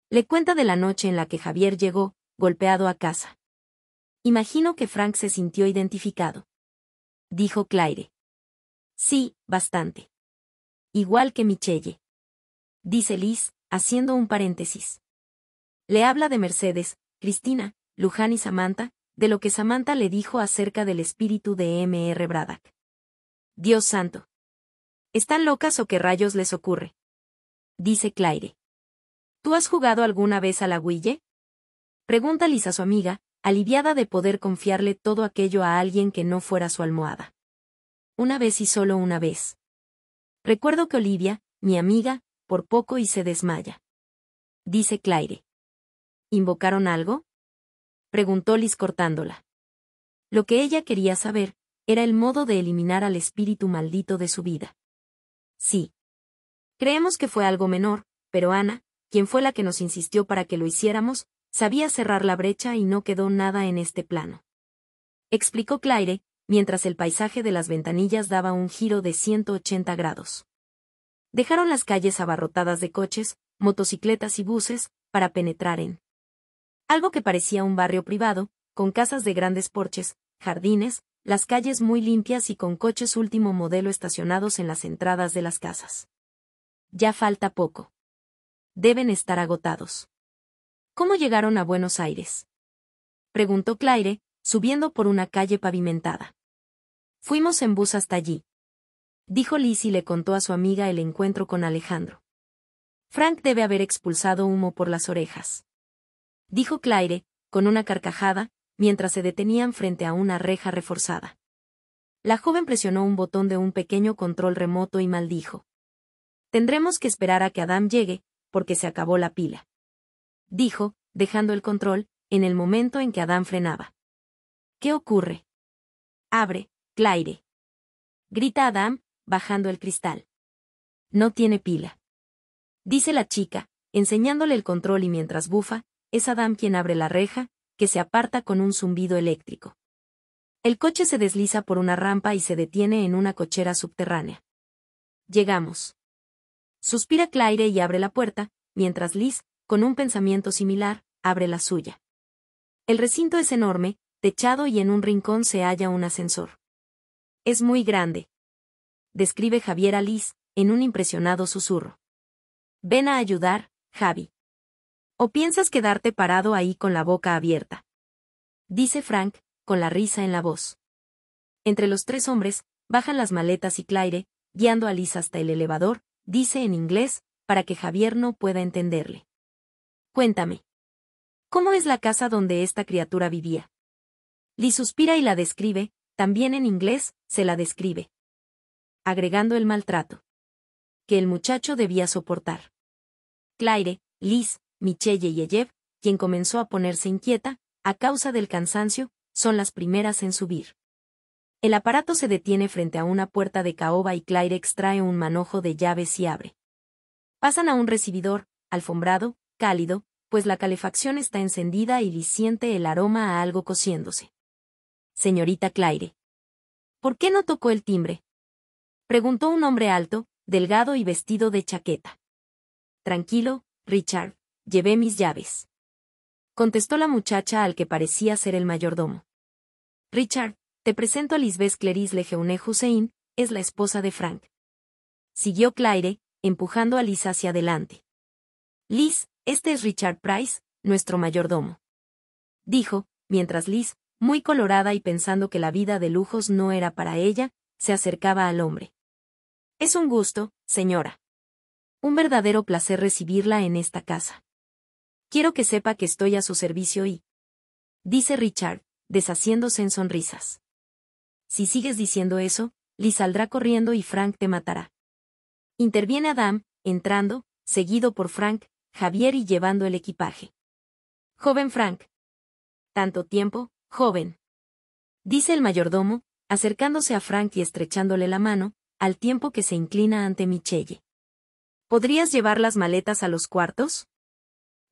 Le cuenta de la noche en la que Javier llegó, golpeado a casa. Imagino que Frank se sintió identificado. Dijo Claire. Sí, bastante. Igual que Michelle dice Liz, haciendo un paréntesis. Le habla de Mercedes, Cristina, Luján y Samantha, de lo que Samantha le dijo acerca del espíritu de M.R. Braddock. Dios santo. ¿Están locas o qué rayos les ocurre? Dice Claire. ¿Tú has jugado alguna vez a la Guille? Pregunta Liz a su amiga, aliviada de poder confiarle todo aquello a alguien que no fuera su almohada. Una vez y solo una vez. Recuerdo que Olivia, mi amiga, por poco y se desmaya. Dice Claire. ¿Invocaron algo? Preguntó Liz cortándola. Lo que ella quería saber, era el modo de eliminar al espíritu maldito de su vida. Sí. Creemos que fue algo menor, pero Ana, quien fue la que nos insistió para que lo hiciéramos, sabía cerrar la brecha y no quedó nada en este plano. Explicó Claire, mientras el paisaje de las ventanillas daba un giro de 180 grados dejaron las calles abarrotadas de coches, motocicletas y buses, para penetrar en algo que parecía un barrio privado, con casas de grandes porches, jardines, las calles muy limpias y con coches último modelo estacionados en las entradas de las casas. Ya falta poco. Deben estar agotados. ¿Cómo llegaron a Buenos Aires? preguntó Claire, subiendo por una calle pavimentada. Fuimos en bus hasta allí, dijo Liz y le contó a su amiga el encuentro con Alejandro. Frank debe haber expulsado humo por las orejas. Dijo Claire, con una carcajada, mientras se detenían frente a una reja reforzada. La joven presionó un botón de un pequeño control remoto y maldijo. Tendremos que esperar a que Adam llegue, porque se acabó la pila. Dijo, dejando el control, en el momento en que Adam frenaba. ¿Qué ocurre? Abre, Claire. Grita Adam, bajando el cristal. No tiene pila. Dice la chica, enseñándole el control y mientras bufa, es Adam quien abre la reja, que se aparta con un zumbido eléctrico. El coche se desliza por una rampa y se detiene en una cochera subterránea. Llegamos. Suspira Claire y abre la puerta, mientras Liz, con un pensamiento similar, abre la suya. El recinto es enorme, techado y en un rincón se halla un ascensor. Es muy grande describe Javier a Liz, en un impresionado susurro. Ven a ayudar, Javi. ¿O piensas quedarte parado ahí con la boca abierta? Dice Frank, con la risa en la voz. Entre los tres hombres, bajan las maletas y Claire, guiando a Liz hasta el elevador, dice en inglés, para que Javier no pueda entenderle. Cuéntame. ¿Cómo es la casa donde esta criatura vivía? Liz suspira y la describe, también en inglés, se la describe agregando el maltrato que el muchacho debía soportar. Claire, Liz, Michelle y Eyev, quien comenzó a ponerse inquieta, a causa del cansancio, son las primeras en subir. El aparato se detiene frente a una puerta de caoba y Claire extrae un manojo de llaves y abre. Pasan a un recibidor, alfombrado, cálido, pues la calefacción está encendida y Liz siente el aroma a algo cociéndose. Señorita Claire. ¿Por qué no tocó el timbre? Preguntó un hombre alto, delgado y vestido de chaqueta. Tranquilo, Richard, llevé mis llaves. Contestó la muchacha al que parecía ser el mayordomo. Richard, te presento a Lisbeth Clarice Lejeune Hussein, es la esposa de Frank. Siguió Claire, empujando a Liz hacia adelante. Liz, este es Richard Price, nuestro mayordomo. Dijo, mientras Liz, muy colorada y pensando que la vida de lujos no era para ella, se acercaba al hombre. Es un gusto, señora. Un verdadero placer recibirla en esta casa. Quiero que sepa que estoy a su servicio y... Dice Richard, deshaciéndose en sonrisas. Si sigues diciendo eso, Lee saldrá corriendo y Frank te matará. Interviene Adam, entrando, seguido por Frank, Javier y llevando el equipaje. Joven Frank. Tanto tiempo, joven. Dice el mayordomo, acercándose a Frank y estrechándole la mano, al tiempo que se inclina ante Michelle. ¿Podrías llevar las maletas a los cuartos?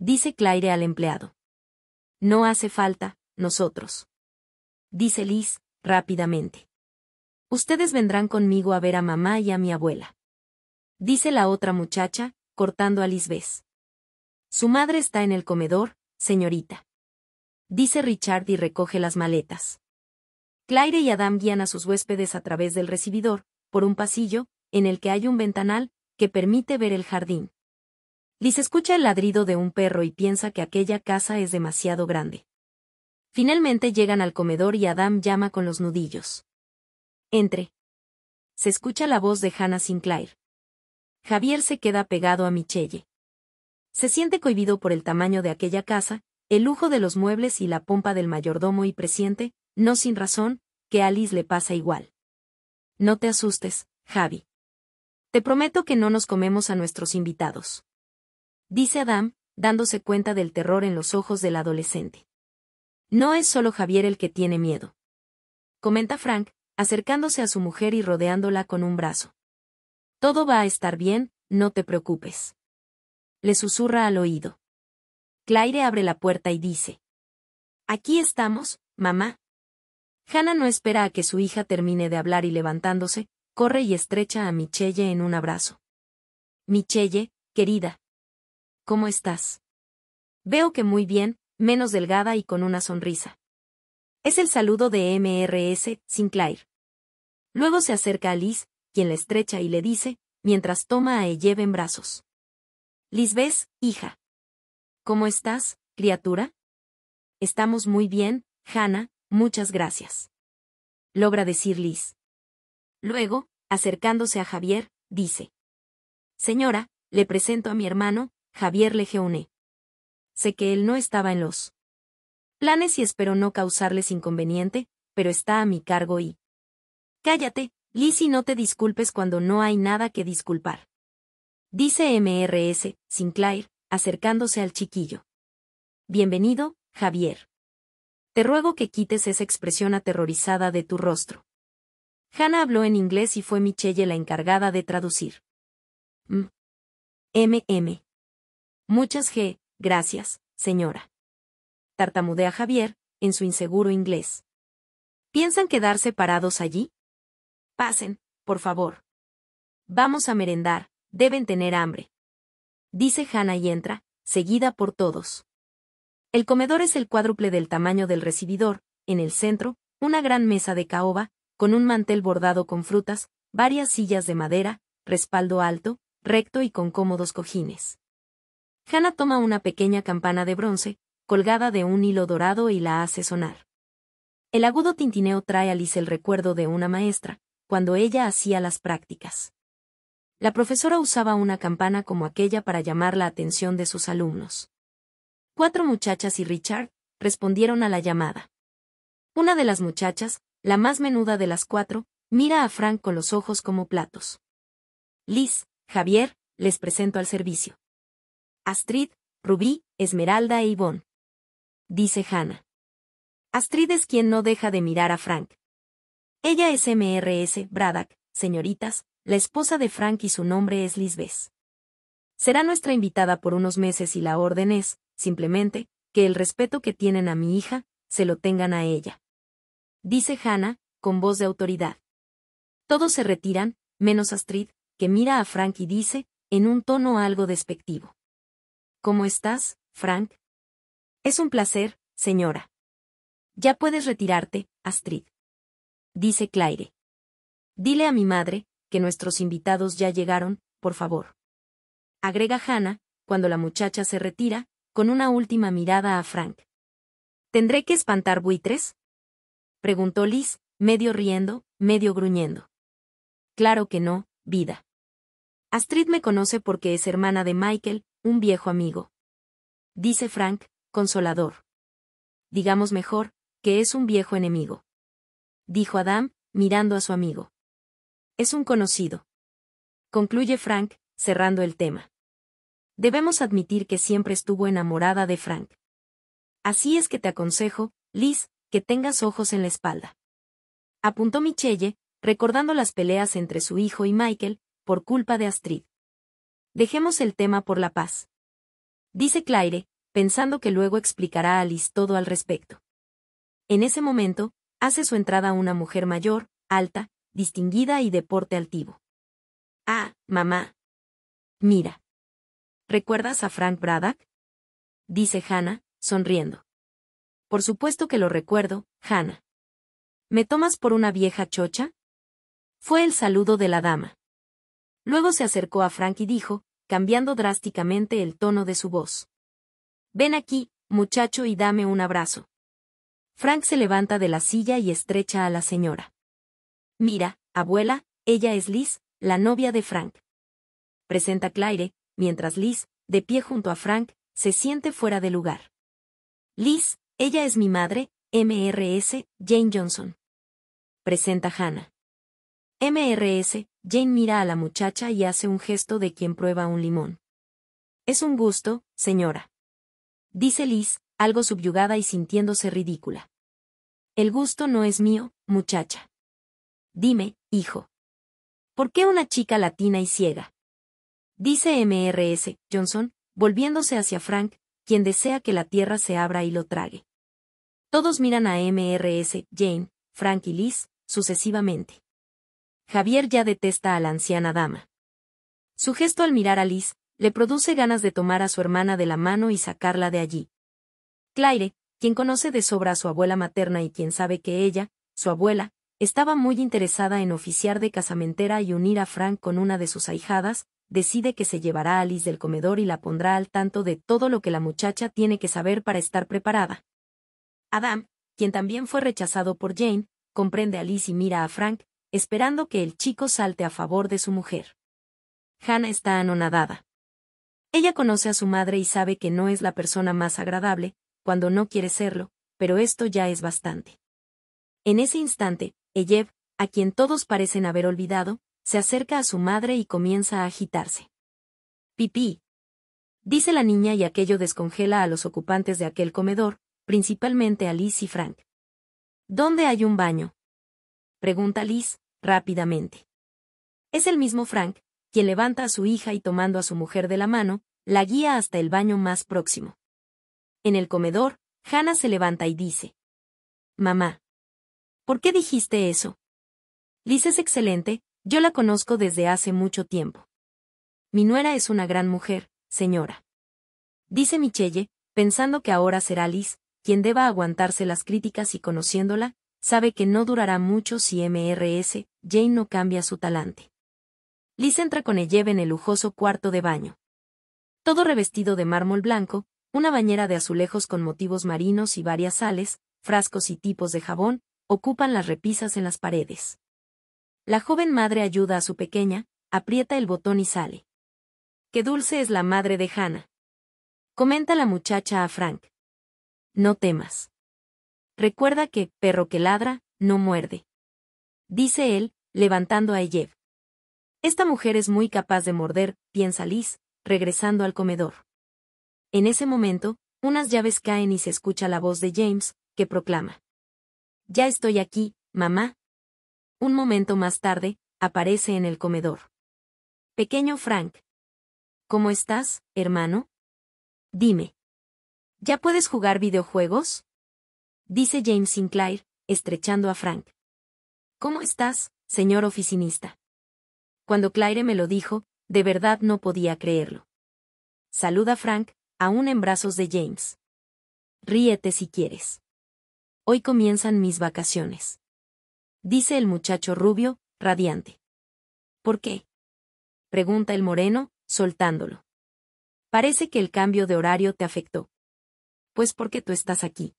Dice Claire al empleado. No hace falta, nosotros. Dice Liz, rápidamente. Ustedes vendrán conmigo a ver a mamá y a mi abuela. Dice la otra muchacha, cortando a Lisbeth. Su madre está en el comedor, señorita. Dice Richard y recoge las maletas. Claire y Adam guían a sus huéspedes a través del recibidor, por un pasillo, en el que hay un ventanal, que permite ver el jardín. Liz escucha el ladrido de un perro y piensa que aquella casa es demasiado grande. Finalmente llegan al comedor y Adam llama con los nudillos. Entre. Se escucha la voz de Hannah Sinclair. Javier se queda pegado a Michelle. Se siente cohibido por el tamaño de aquella casa, el lujo de los muebles y la pompa del mayordomo y presiente, no sin razón, que a Alice le pasa igual. No te asustes, Javi. Te prometo que no nos comemos a nuestros invitados. Dice Adam, dándose cuenta del terror en los ojos del adolescente. No es solo Javier el que tiene miedo. Comenta Frank, acercándose a su mujer y rodeándola con un brazo. Todo va a estar bien, no te preocupes. Le susurra al oído. Claire abre la puerta y dice. Aquí estamos, mamá. Hannah no espera a que su hija termine de hablar y levantándose, corre y estrecha a Michelle en un abrazo. Michelle, querida. ¿Cómo estás? Veo que muy bien, menos delgada y con una sonrisa. Es el saludo de MRS, Sinclair. Luego se acerca a Liz, quien la estrecha y le dice, mientras toma a Eyeve en brazos. ves, hija. ¿Cómo estás, criatura? Estamos muy bien, Hannah, Muchas gracias. Logra decir Liz. Luego, acercándose a Javier, dice. Señora, le presento a mi hermano, Javier Lejeune. Sé que él no estaba en los planes y espero no causarles inconveniente, pero está a mi cargo y... Cállate, Liz, y no te disculpes cuando no hay nada que disculpar. Dice MRS, Sinclair, acercándose al chiquillo. Bienvenido, Javier. Te ruego que quites esa expresión aterrorizada de tu rostro. Hannah habló en inglés y fue Michelle la encargada de traducir. M. M. Muchas G. Gracias, señora. Tartamudea Javier, en su inseguro inglés. ¿Piensan quedarse parados allí? Pasen, por favor. Vamos a merendar, deben tener hambre. Dice Hannah y entra, seguida por todos. El comedor es el cuádruple del tamaño del recibidor, en el centro, una gran mesa de caoba, con un mantel bordado con frutas, varias sillas de madera, respaldo alto, recto y con cómodos cojines. Hanna toma una pequeña campana de bronce, colgada de un hilo dorado y la hace sonar. El agudo tintineo trae a Liz el recuerdo de una maestra, cuando ella hacía las prácticas. La profesora usaba una campana como aquella para llamar la atención de sus alumnos. Cuatro muchachas y Richard respondieron a la llamada. Una de las muchachas, la más menuda de las cuatro, mira a Frank con los ojos como platos. Liz, Javier, les presento al servicio. Astrid, Rubí, Esmeralda e Yvonne. Dice Hannah. Astrid es quien no deja de mirar a Frank. Ella es MRS Braddock, señoritas, la esposa de Frank y su nombre es Lisbeth. Será nuestra invitada por unos meses y la orden es, simplemente, que el respeto que tienen a mi hija, se lo tengan a ella. Dice Hannah, con voz de autoridad. Todos se retiran, menos Astrid, que mira a Frank y dice, en un tono algo despectivo. ¿Cómo estás, Frank? Es un placer, señora. Ya puedes retirarte, Astrid. Dice Claire. Dile a mi madre, que nuestros invitados ya llegaron, por favor. Agrega Hannah, cuando la muchacha se retira, con una última mirada a Frank. ¿Tendré que espantar buitres? preguntó Liz, medio riendo, medio gruñendo. Claro que no, vida. Astrid me conoce porque es hermana de Michael, un viejo amigo. Dice Frank, consolador. Digamos mejor, que es un viejo enemigo. Dijo Adam, mirando a su amigo. Es un conocido. Concluye Frank, cerrando el tema debemos admitir que siempre estuvo enamorada de Frank. Así es que te aconsejo, Liz, que tengas ojos en la espalda. Apuntó Michelle, recordando las peleas entre su hijo y Michael, por culpa de Astrid. Dejemos el tema por la paz. Dice Claire, pensando que luego explicará a Liz todo al respecto. En ese momento, hace su entrada una mujer mayor, alta, distinguida y de porte altivo. Ah, mamá. Mira. ¿Recuerdas a Frank Braddock? Dice Hannah, sonriendo. Por supuesto que lo recuerdo, Hannah. ¿Me tomas por una vieja chocha? Fue el saludo de la dama. Luego se acercó a Frank y dijo, cambiando drásticamente el tono de su voz. Ven aquí, muchacho, y dame un abrazo. Frank se levanta de la silla y estrecha a la señora. Mira, abuela, ella es Liz, la novia de Frank. Presenta Claire, mientras Liz, de pie junto a Frank, se siente fuera de lugar. Liz, ella es mi madre, MRS, Jane Johnson. Presenta Hannah. MRS, Jane mira a la muchacha y hace un gesto de quien prueba un limón. Es un gusto, señora. Dice Liz, algo subyugada y sintiéndose ridícula. El gusto no es mío, muchacha. Dime, hijo. ¿Por qué una chica latina y ciega? dice MRS, Johnson, volviéndose hacia Frank, quien desea que la tierra se abra y lo trague. Todos miran a MRS, Jane, Frank y Liz, sucesivamente. Javier ya detesta a la anciana dama. Su gesto al mirar a Liz, le produce ganas de tomar a su hermana de la mano y sacarla de allí. Claire, quien conoce de sobra a su abuela materna y quien sabe que ella, su abuela, estaba muy interesada en oficiar de casamentera y unir a Frank con una de sus ahijadas, decide que se llevará a Alice del comedor y la pondrá al tanto de todo lo que la muchacha tiene que saber para estar preparada. Adam, quien también fue rechazado por Jane, comprende a Alice y mira a Frank, esperando que el chico salte a favor de su mujer. Hannah está anonadada. Ella conoce a su madre y sabe que no es la persona más agradable, cuando no quiere serlo, pero esto ya es bastante. En ese instante, Eyev, a quien todos parecen haber olvidado, se acerca a su madre y comienza a agitarse. Pipí. Dice la niña y aquello descongela a los ocupantes de aquel comedor, principalmente a Liz y Frank. ¿Dónde hay un baño? Pregunta Liz, rápidamente. Es el mismo Frank, quien levanta a su hija y tomando a su mujer de la mano, la guía hasta el baño más próximo. En el comedor, Hannah se levanta y dice. Mamá. ¿Por qué dijiste eso? Liz es excelente, yo la conozco desde hace mucho tiempo. Mi nuera es una gran mujer, señora. Dice Michelle, pensando que ahora será Liz, quien deba aguantarse las críticas y conociéndola, sabe que no durará mucho si MRS, Jane no cambia su talante. Liz entra con Eyeve en el lujoso cuarto de baño. Todo revestido de mármol blanco, una bañera de azulejos con motivos marinos y varias sales, frascos y tipos de jabón, ocupan las repisas en las paredes. La joven madre ayuda a su pequeña, aprieta el botón y sale. Qué dulce es la madre de Hannah. Comenta la muchacha a Frank. No temas. Recuerda que, perro que ladra, no muerde. Dice él, levantando a Eyev. Esta mujer es muy capaz de morder, piensa Liz, regresando al comedor. En ese momento, unas llaves caen y se escucha la voz de James, que proclama. Ya estoy aquí, mamá, un momento más tarde, aparece en el comedor. Pequeño Frank. ¿Cómo estás, hermano? Dime. ¿Ya puedes jugar videojuegos? Dice James Sinclair, estrechando a Frank. ¿Cómo estás, señor oficinista? Cuando Claire me lo dijo, de verdad no podía creerlo. Saluda Frank, aún en brazos de James. Ríete si quieres. Hoy comienzan mis vacaciones dice el muchacho rubio, radiante. ¿Por qué? pregunta el moreno, soltándolo. Parece que el cambio de horario te afectó. Pues porque tú estás aquí.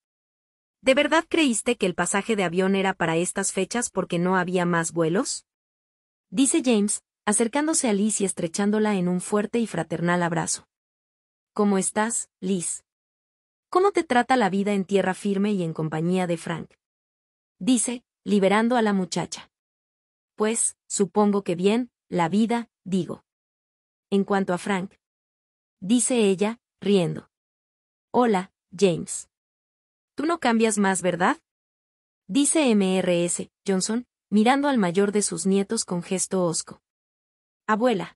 ¿De verdad creíste que el pasaje de avión era para estas fechas porque no había más vuelos? Dice James, acercándose a Liz y estrechándola en un fuerte y fraternal abrazo. ¿Cómo estás, Liz? ¿Cómo te trata la vida en tierra firme y en compañía de Frank? Dice, liberando a la muchacha. Pues, supongo que bien, la vida, digo. En cuanto a Frank. Dice ella, riendo. Hola, James. Tú no cambias más, ¿verdad? Dice MRS, Johnson, mirando al mayor de sus nietos con gesto hosco. Abuela.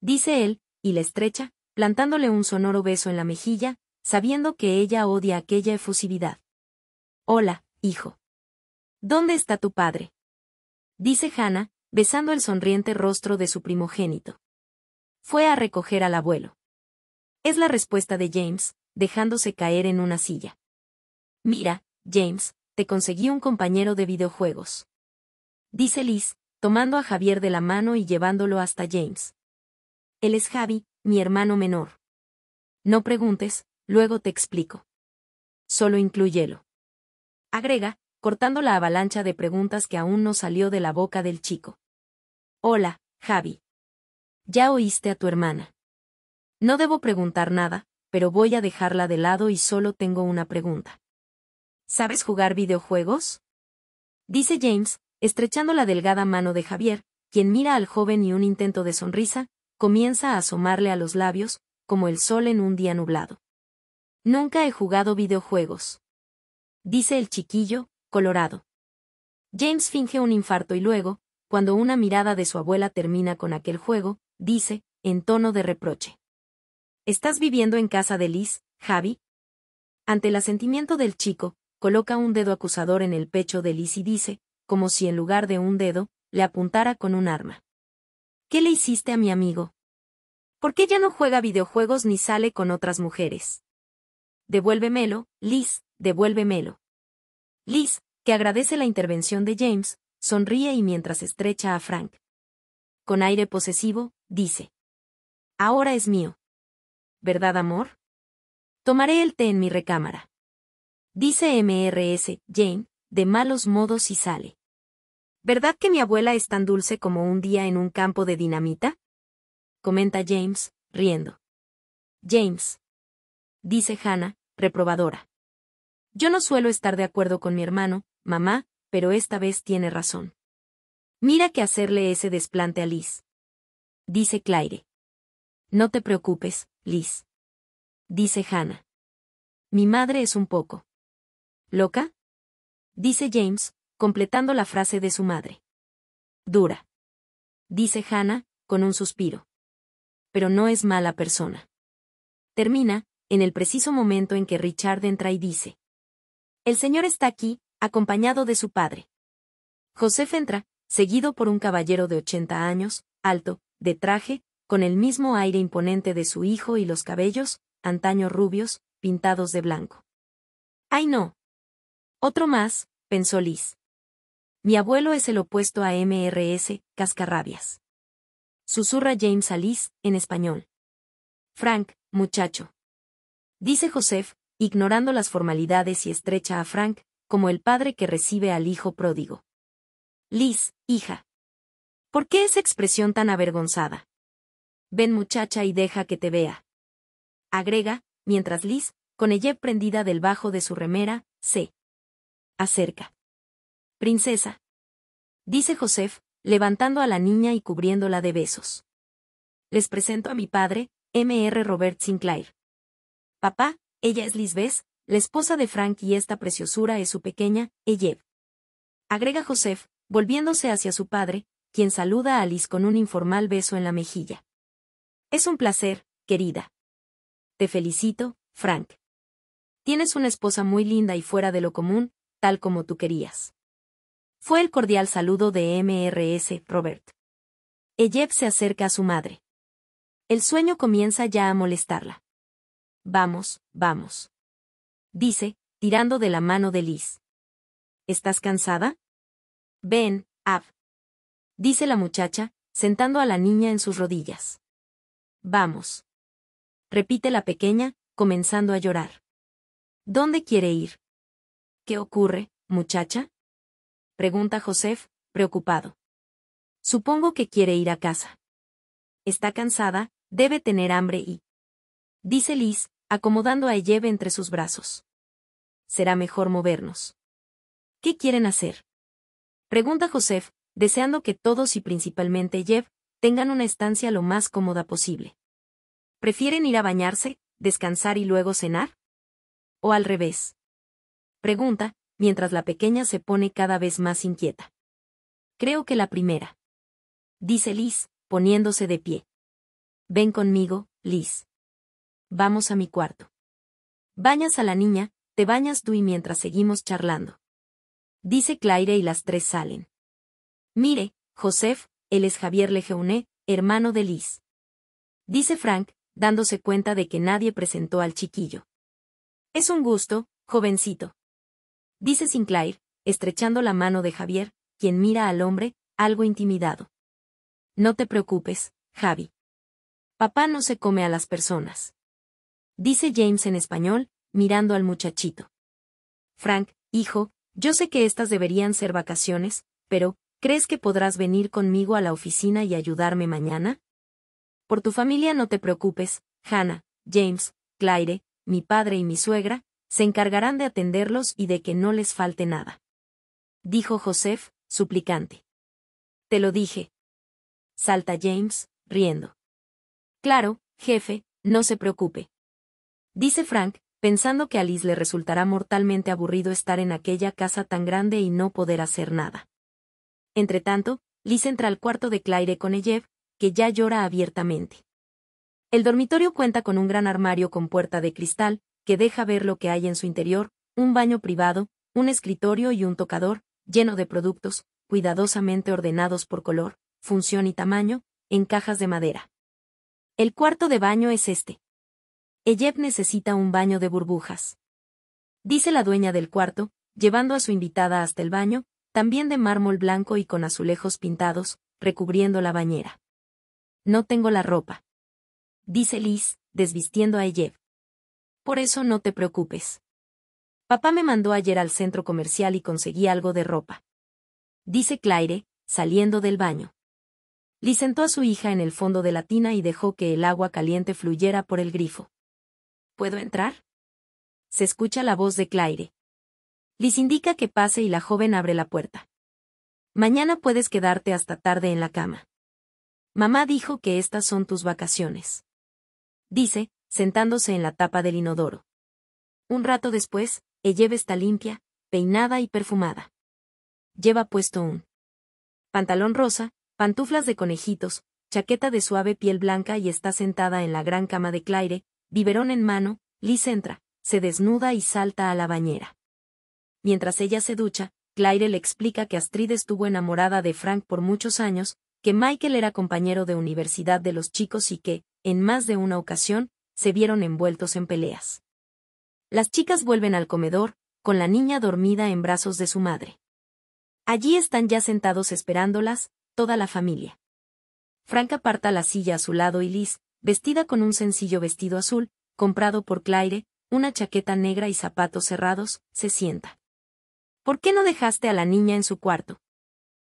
Dice él, y la estrecha, plantándole un sonoro beso en la mejilla, sabiendo que ella odia aquella efusividad. Hola, hijo. ¿Dónde está tu padre? dice Hannah, besando el sonriente rostro de su primogénito. Fue a recoger al abuelo. Es la respuesta de James, dejándose caer en una silla. Mira, James, te conseguí un compañero de videojuegos. Dice Liz, tomando a Javier de la mano y llevándolo hasta James. Él es Javi, mi hermano menor. No preguntes, luego te explico. Solo incluyelo. Agrega, cortando la avalancha de preguntas que aún no salió de la boca del chico. Hola, Javi. Ya oíste a tu hermana. No debo preguntar nada, pero voy a dejarla de lado y solo tengo una pregunta. ¿Sabes jugar videojuegos? Dice James, estrechando la delgada mano de Javier, quien mira al joven y un intento de sonrisa, comienza a asomarle a los labios, como el sol en un día nublado. Nunca he jugado videojuegos. Dice el chiquillo, Colorado. James finge un infarto y luego, cuando una mirada de su abuela termina con aquel juego, dice, en tono de reproche. ¿Estás viviendo en casa de Liz, Javi? Ante el asentimiento del chico, coloca un dedo acusador en el pecho de Liz y dice, como si en lugar de un dedo, le apuntara con un arma. ¿Qué le hiciste a mi amigo? ¿Por qué ya no juega videojuegos ni sale con otras mujeres? Devuélvemelo, Liz, devuélvemelo. Liz, que agradece la intervención de James, sonríe y mientras estrecha a Frank. Con aire posesivo, dice. Ahora es mío. ¿Verdad, amor? Tomaré el té en mi recámara. Dice MRS, Jane, de malos modos y sale. ¿Verdad que mi abuela es tan dulce como un día en un campo de dinamita? Comenta James, riendo. James. Dice Hannah, reprobadora. Yo no suelo estar de acuerdo con mi hermano, mamá, pero esta vez tiene razón. Mira que hacerle ese desplante a Liz. Dice Claire. No te preocupes, Liz. Dice Hannah. Mi madre es un poco. ¿Loca? Dice James, completando la frase de su madre. Dura. Dice Hannah, con un suspiro. Pero no es mala persona. Termina, en el preciso momento en que Richard entra y dice. El Señor está aquí, acompañado de su padre. Josef entra, seguido por un caballero de 80 años, alto, de traje, con el mismo aire imponente de su hijo y los cabellos, antaño rubios, pintados de blanco. ¡Ay no! Otro más, pensó Liz. Mi abuelo es el opuesto a MRS, cascarrabias. Susurra James a Liz, en español. Frank, muchacho. Dice Joseph, ignorando las formalidades y estrecha a Frank, como el padre que recibe al hijo pródigo. Liz, hija. ¿Por qué esa expresión tan avergonzada? Ven muchacha y deja que te vea. Agrega, mientras Liz, con ella prendida del bajo de su remera, se acerca. Princesa. Dice Joseph, levantando a la niña y cubriéndola de besos. Les presento a mi padre, M.R. Robert Sinclair. Papá, ella es Lisbeth, la esposa de Frank y esta preciosura es su pequeña, Eyeb. Agrega Joseph, volviéndose hacia su padre, quien saluda a Alice con un informal beso en la mejilla. Es un placer, querida. Te felicito, Frank. Tienes una esposa muy linda y fuera de lo común, tal como tú querías. Fue el cordial saludo de MRS, Robert. Eyeb se acerca a su madre. El sueño comienza ya a molestarla. Vamos, vamos. Dice, tirando de la mano de Liz. ¿Estás cansada? Ven, Ab. Dice la muchacha, sentando a la niña en sus rodillas. Vamos. Repite la pequeña, comenzando a llorar. ¿Dónde quiere ir? ¿Qué ocurre, muchacha? Pregunta Josef, preocupado. Supongo que quiere ir a casa. Está cansada, debe tener hambre y... Dice Liz, acomodando a Yev entre sus brazos. Será mejor movernos. ¿Qué quieren hacer? Pregunta Josef, deseando que todos y principalmente Yev tengan una estancia lo más cómoda posible. ¿Prefieren ir a bañarse, descansar y luego cenar? ¿O al revés? Pregunta, mientras la pequeña se pone cada vez más inquieta. Creo que la primera. Dice Liz, poniéndose de pie. Ven conmigo, Liz. Vamos a mi cuarto. Bañas a la niña, te bañas tú y mientras seguimos charlando. Dice Claire y las tres salen. Mire, Joseph, él es Javier Legeuné, hermano de Liz. Dice Frank, dándose cuenta de que nadie presentó al chiquillo. Es un gusto, jovencito. Dice Sinclair, estrechando la mano de Javier, quien mira al hombre, algo intimidado. No te preocupes, Javi. Papá no se come a las personas dice James en español, mirando al muchachito. Frank, hijo, yo sé que estas deberían ser vacaciones, pero, ¿crees que podrás venir conmigo a la oficina y ayudarme mañana? Por tu familia no te preocupes, Hannah, James, Claire, mi padre y mi suegra, se encargarán de atenderlos y de que no les falte nada. Dijo Joseph, suplicante. Te lo dije. Salta James, riendo. Claro, jefe, no se preocupe. Dice Frank, pensando que a Liz le resultará mortalmente aburrido estar en aquella casa tan grande y no poder hacer nada. Entretanto, Liz entra al cuarto de Claire con que ya llora abiertamente. El dormitorio cuenta con un gran armario con puerta de cristal, que deja ver lo que hay en su interior, un baño privado, un escritorio y un tocador, lleno de productos, cuidadosamente ordenados por color, función y tamaño, en cajas de madera. El cuarto de baño es este. Eyeb necesita un baño de burbujas. Dice la dueña del cuarto, llevando a su invitada hasta el baño, también de mármol blanco y con azulejos pintados, recubriendo la bañera. No tengo la ropa. Dice Liz, desvistiendo a Eyeb. Por eso no te preocupes. Papá me mandó ayer al centro comercial y conseguí algo de ropa. Dice Claire, saliendo del baño. Liz sentó a su hija en el fondo de la tina y dejó que el agua caliente fluyera por el grifo. ¿Puedo entrar? Se escucha la voz de Claire. Lis indica que pase y la joven abre la puerta. Mañana puedes quedarte hasta tarde en la cama. Mamá dijo que estas son tus vacaciones. Dice, sentándose en la tapa del inodoro. Un rato después, Eyeve está limpia, peinada y perfumada. Lleva puesto un pantalón rosa, pantuflas de conejitos, chaqueta de suave piel blanca y está sentada en la gran cama de Claire, Biberón en mano, Liz entra, se desnuda y salta a la bañera. Mientras ella se ducha, Claire le explica que Astrid estuvo enamorada de Frank por muchos años, que Michael era compañero de universidad de los chicos y que, en más de una ocasión, se vieron envueltos en peleas. Las chicas vuelven al comedor, con la niña dormida en brazos de su madre. Allí están ya sentados esperándolas, toda la familia. Frank aparta la silla a su lado y Liz, vestida con un sencillo vestido azul, comprado por Claire, una chaqueta negra y zapatos cerrados, se sienta. ¿Por qué no dejaste a la niña en su cuarto?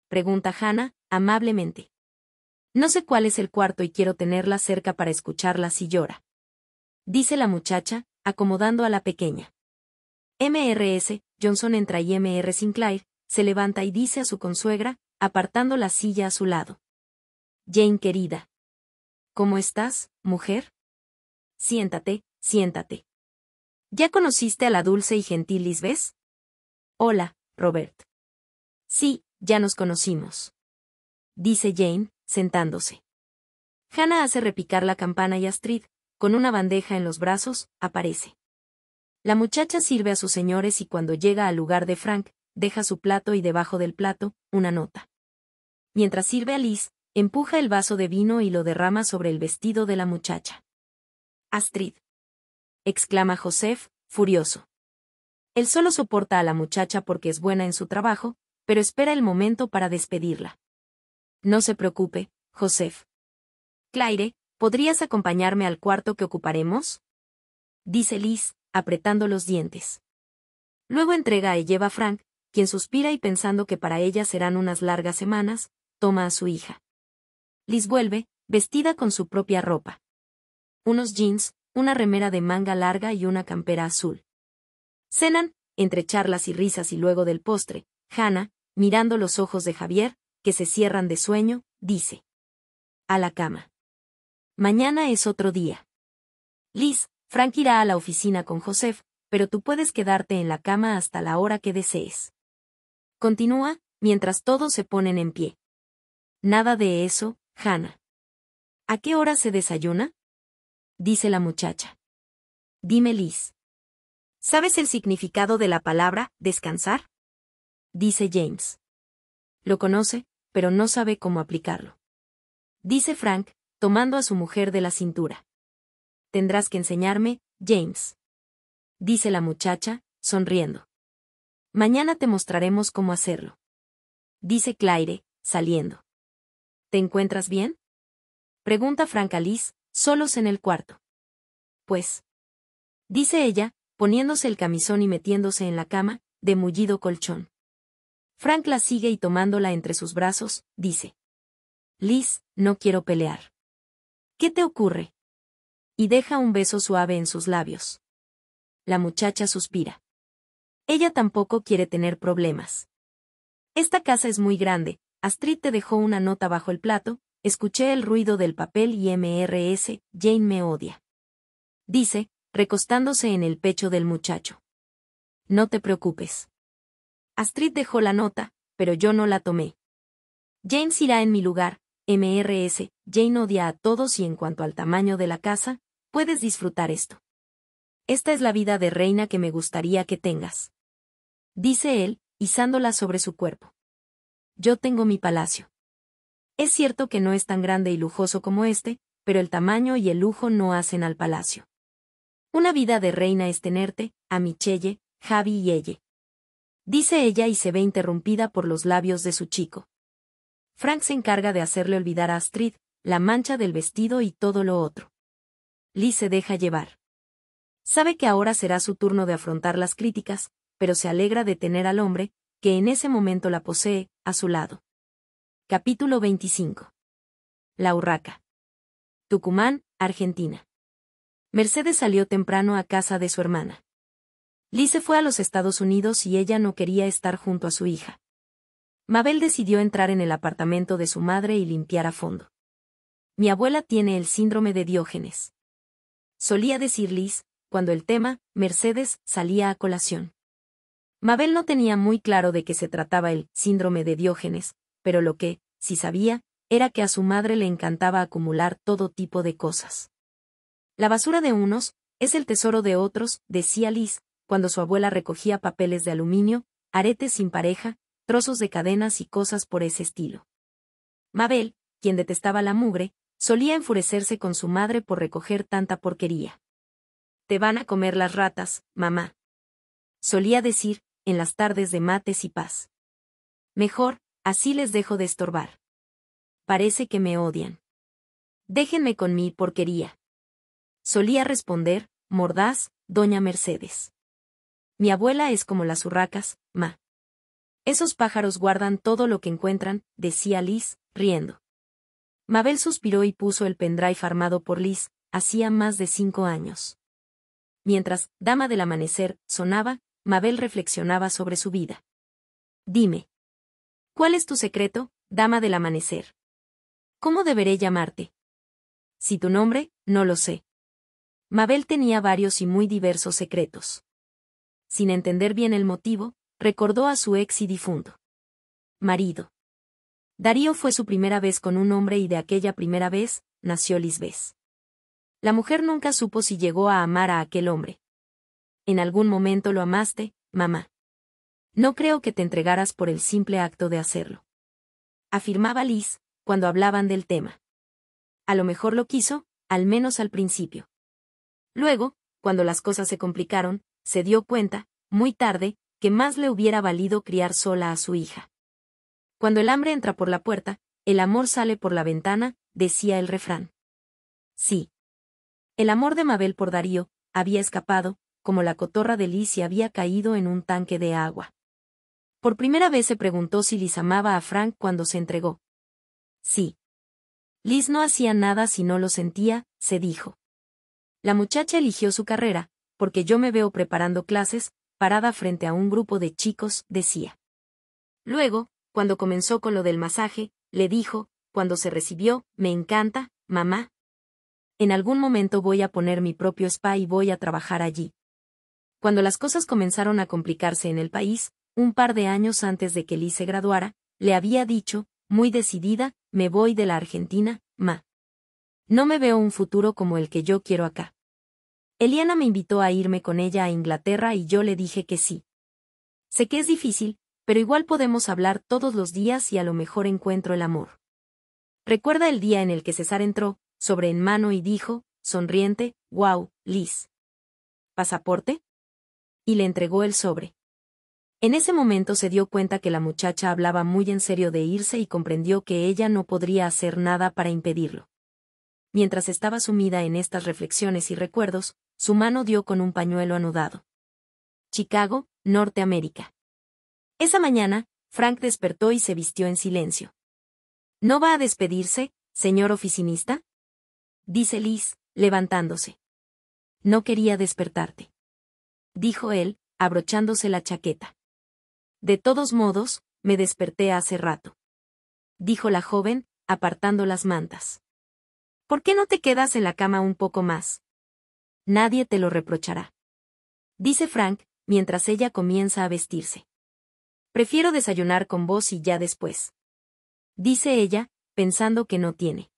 pregunta Hannah, amablemente. No sé cuál es el cuarto y quiero tenerla cerca para escucharla si llora. Dice la muchacha, acomodando a la pequeña. MRS, Johnson entra y MR Sinclair, se levanta y dice a su consuegra, apartando la silla a su lado. Jane querida. ¿Cómo estás, mujer? Siéntate, siéntate. ¿Ya conociste a la dulce y gentil Lisbeth? Hola, Robert. Sí, ya nos conocimos. Dice Jane, sentándose. Hannah hace repicar la campana y Astrid, con una bandeja en los brazos, aparece. La muchacha sirve a sus señores y cuando llega al lugar de Frank, deja su plato y debajo del plato, una nota. Mientras sirve a Liz, Empuja el vaso de vino y lo derrama sobre el vestido de la muchacha. Astrid. exclama Josef, furioso. Él solo soporta a la muchacha porque es buena en su trabajo, pero espera el momento para despedirla. No se preocupe, Josef. Claire, ¿podrías acompañarme al cuarto que ocuparemos? Dice Liz, apretando los dientes. Luego entrega y lleva a Frank, quien suspira y pensando que para ella serán unas largas semanas, toma a su hija. Liz vuelve, vestida con su propia ropa. Unos jeans, una remera de manga larga y una campera azul. Cenan, entre charlas y risas y luego del postre, Hannah, mirando los ojos de Javier, que se cierran de sueño, dice. A la cama. Mañana es otro día. Liz, Frank irá a la oficina con Joseph, pero tú puedes quedarte en la cama hasta la hora que desees. Continúa, mientras todos se ponen en pie. Nada de eso, Hannah. ¿A qué hora se desayuna? dice la muchacha. Dime, Liz. ¿Sabes el significado de la palabra descansar? dice James. Lo conoce, pero no sabe cómo aplicarlo. Dice Frank, tomando a su mujer de la cintura. Tendrás que enseñarme, James. Dice la muchacha, sonriendo. Mañana te mostraremos cómo hacerlo. Dice Claire, saliendo. ¿Te encuentras bien? Pregunta Frank a Liz, solos en el cuarto. Pues. Dice ella, poniéndose el camisón y metiéndose en la cama, de mullido colchón. Frank la sigue y tomándola entre sus brazos, dice. Liz, no quiero pelear. ¿Qué te ocurre? Y deja un beso suave en sus labios. La muchacha suspira. Ella tampoco quiere tener problemas. Esta casa es muy grande, Astrid te dejó una nota bajo el plato, escuché el ruido del papel y MRS, Jane me odia. Dice, recostándose en el pecho del muchacho. No te preocupes. Astrid dejó la nota, pero yo no la tomé. James irá en mi lugar, MRS, Jane odia a todos y en cuanto al tamaño de la casa, puedes disfrutar esto. Esta es la vida de reina que me gustaría que tengas. Dice él, izándola sobre su cuerpo. Yo tengo mi palacio. Es cierto que no es tan grande y lujoso como este, pero el tamaño y el lujo no hacen al palacio. Una vida de reina es tenerte, a Michelle, Javi y Elle. Dice ella y se ve interrumpida por los labios de su chico. Frank se encarga de hacerle olvidar a Astrid, la mancha del vestido y todo lo otro. Lee se deja llevar. Sabe que ahora será su turno de afrontar las críticas, pero se alegra de tener al hombre, que en ese momento la posee, a su lado. Capítulo 25. La Urraca. Tucumán, Argentina. Mercedes salió temprano a casa de su hermana. Liz se fue a los Estados Unidos y ella no quería estar junto a su hija. Mabel decidió entrar en el apartamento de su madre y limpiar a fondo. Mi abuela tiene el síndrome de Diógenes. Solía decir Liz, cuando el tema, Mercedes, salía a colación. Mabel no tenía muy claro de qué se trataba el síndrome de Diógenes, pero lo que, si sabía, era que a su madre le encantaba acumular todo tipo de cosas. La basura de unos es el tesoro de otros, decía Liz, cuando su abuela recogía papeles de aluminio, aretes sin pareja, trozos de cadenas y cosas por ese estilo. Mabel, quien detestaba la mugre, solía enfurecerse con su madre por recoger tanta porquería. Te van a comer las ratas, mamá. Solía decir, en las tardes de mates y paz. Mejor, así les dejo de estorbar. Parece que me odian. Déjenme con mi porquería. Solía responder, mordaz, doña Mercedes. Mi abuela es como las urracas, ma. Esos pájaros guardan todo lo que encuentran, decía Liz, riendo. Mabel suspiró y puso el pendrive armado por Liz, hacía más de cinco años. Mientras, Dama del Amanecer, sonaba, Mabel reflexionaba sobre su vida. Dime. ¿Cuál es tu secreto, dama del amanecer? ¿Cómo deberé llamarte? Si tu nombre, no lo sé. Mabel tenía varios y muy diversos secretos. Sin entender bien el motivo, recordó a su ex y difunto. Marido. Darío fue su primera vez con un hombre y de aquella primera vez, nació Lisbeth. La mujer nunca supo si llegó a amar a aquel hombre, en algún momento lo amaste, mamá. No creo que te entregaras por el simple acto de hacerlo. Afirmaba Liz, cuando hablaban del tema. A lo mejor lo quiso, al menos al principio. Luego, cuando las cosas se complicaron, se dio cuenta, muy tarde, que más le hubiera valido criar sola a su hija. Cuando el hambre entra por la puerta, el amor sale por la ventana, decía el refrán. Sí. El amor de Mabel por Darío, había escapado, como la cotorra de Liz y había caído en un tanque de agua. Por primera vez se preguntó si Liz amaba a Frank cuando se entregó. Sí. Liz no hacía nada si no lo sentía, se dijo. La muchacha eligió su carrera, porque yo me veo preparando clases, parada frente a un grupo de chicos, decía. Luego, cuando comenzó con lo del masaje, le dijo, cuando se recibió, me encanta, mamá. En algún momento voy a poner mi propio spa y voy a trabajar allí cuando las cosas comenzaron a complicarse en el país, un par de años antes de que Liz se graduara, le había dicho, muy decidida, me voy de la Argentina, ma. No me veo un futuro como el que yo quiero acá. Eliana me invitó a irme con ella a Inglaterra y yo le dije que sí. Sé que es difícil, pero igual podemos hablar todos los días y a lo mejor encuentro el amor. Recuerda el día en el que César entró, sobre en mano y dijo, sonriente, wow, Liz. ¿Pasaporte? y le entregó el sobre. En ese momento se dio cuenta que la muchacha hablaba muy en serio de irse y comprendió que ella no podría hacer nada para impedirlo. Mientras estaba sumida en estas reflexiones y recuerdos, su mano dio con un pañuelo anudado. Chicago, Norteamérica. Esa mañana, Frank despertó y se vistió en silencio. ¿No va a despedirse, señor oficinista? Dice Liz, levantándose. No quería despertarte dijo él, abrochándose la chaqueta. De todos modos, me desperté hace rato. Dijo la joven, apartando las mantas. ¿Por qué no te quedas en la cama un poco más? Nadie te lo reprochará. Dice Frank, mientras ella comienza a vestirse. Prefiero desayunar con vos y ya después. Dice ella, pensando que no tiene.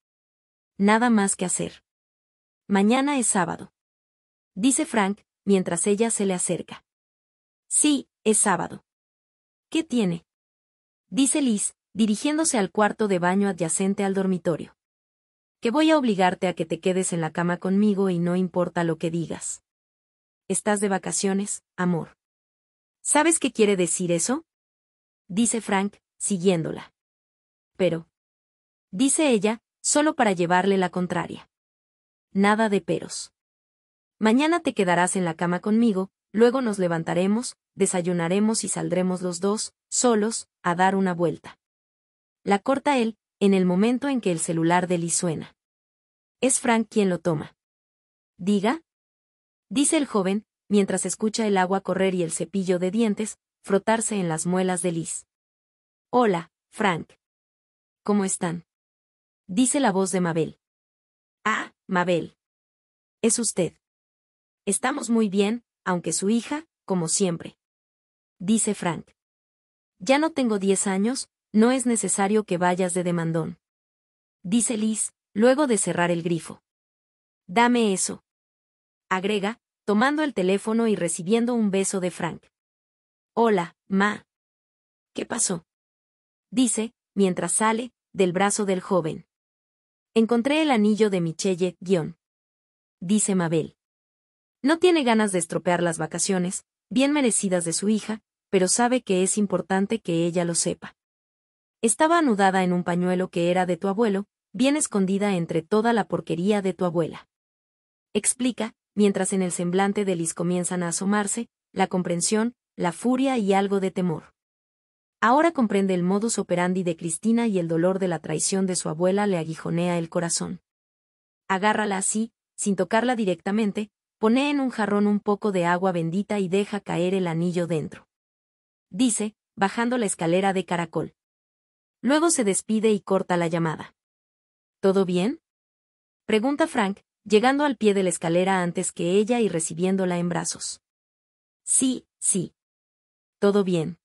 Nada más que hacer. Mañana es sábado. Dice Frank, mientras ella se le acerca. Sí, es sábado. ¿Qué tiene? Dice Liz, dirigiéndose al cuarto de baño adyacente al dormitorio. Que voy a obligarte a que te quedes en la cama conmigo y no importa lo que digas. Estás de vacaciones, amor. ¿Sabes qué quiere decir eso? Dice Frank, siguiéndola. Pero. Dice ella, solo para llevarle la contraria. Nada de peros. Mañana te quedarás en la cama conmigo, luego nos levantaremos, desayunaremos y saldremos los dos, solos, a dar una vuelta. La corta él, en el momento en que el celular de Liz suena. Es Frank quien lo toma. Diga. Dice el joven, mientras escucha el agua correr y el cepillo de dientes, frotarse en las muelas de Liz. Hola, Frank. ¿Cómo están? Dice la voz de Mabel. Ah, Mabel. Es usted. Estamos muy bien, aunque su hija, como siempre. Dice Frank. Ya no tengo diez años, no es necesario que vayas de demandón. Dice Liz, luego de cerrar el grifo. Dame eso. Agrega, tomando el teléfono y recibiendo un beso de Frank. Hola, Ma. ¿Qué pasó? Dice, mientras sale, del brazo del joven. Encontré el anillo de Michelle, guión. Dice Mabel. No tiene ganas de estropear las vacaciones, bien merecidas de su hija, pero sabe que es importante que ella lo sepa. Estaba anudada en un pañuelo que era de tu abuelo, bien escondida entre toda la porquería de tu abuela. Explica, mientras en el semblante de Liz comienzan a asomarse, la comprensión, la furia y algo de temor. Ahora comprende el modus operandi de Cristina y el dolor de la traición de su abuela le aguijonea el corazón. Agárrala así, sin tocarla directamente, Pone en un jarrón un poco de agua bendita y deja caer el anillo dentro. Dice, bajando la escalera de caracol. Luego se despide y corta la llamada. ¿Todo bien? Pregunta Frank, llegando al pie de la escalera antes que ella y recibiéndola en brazos. Sí, sí. Todo bien.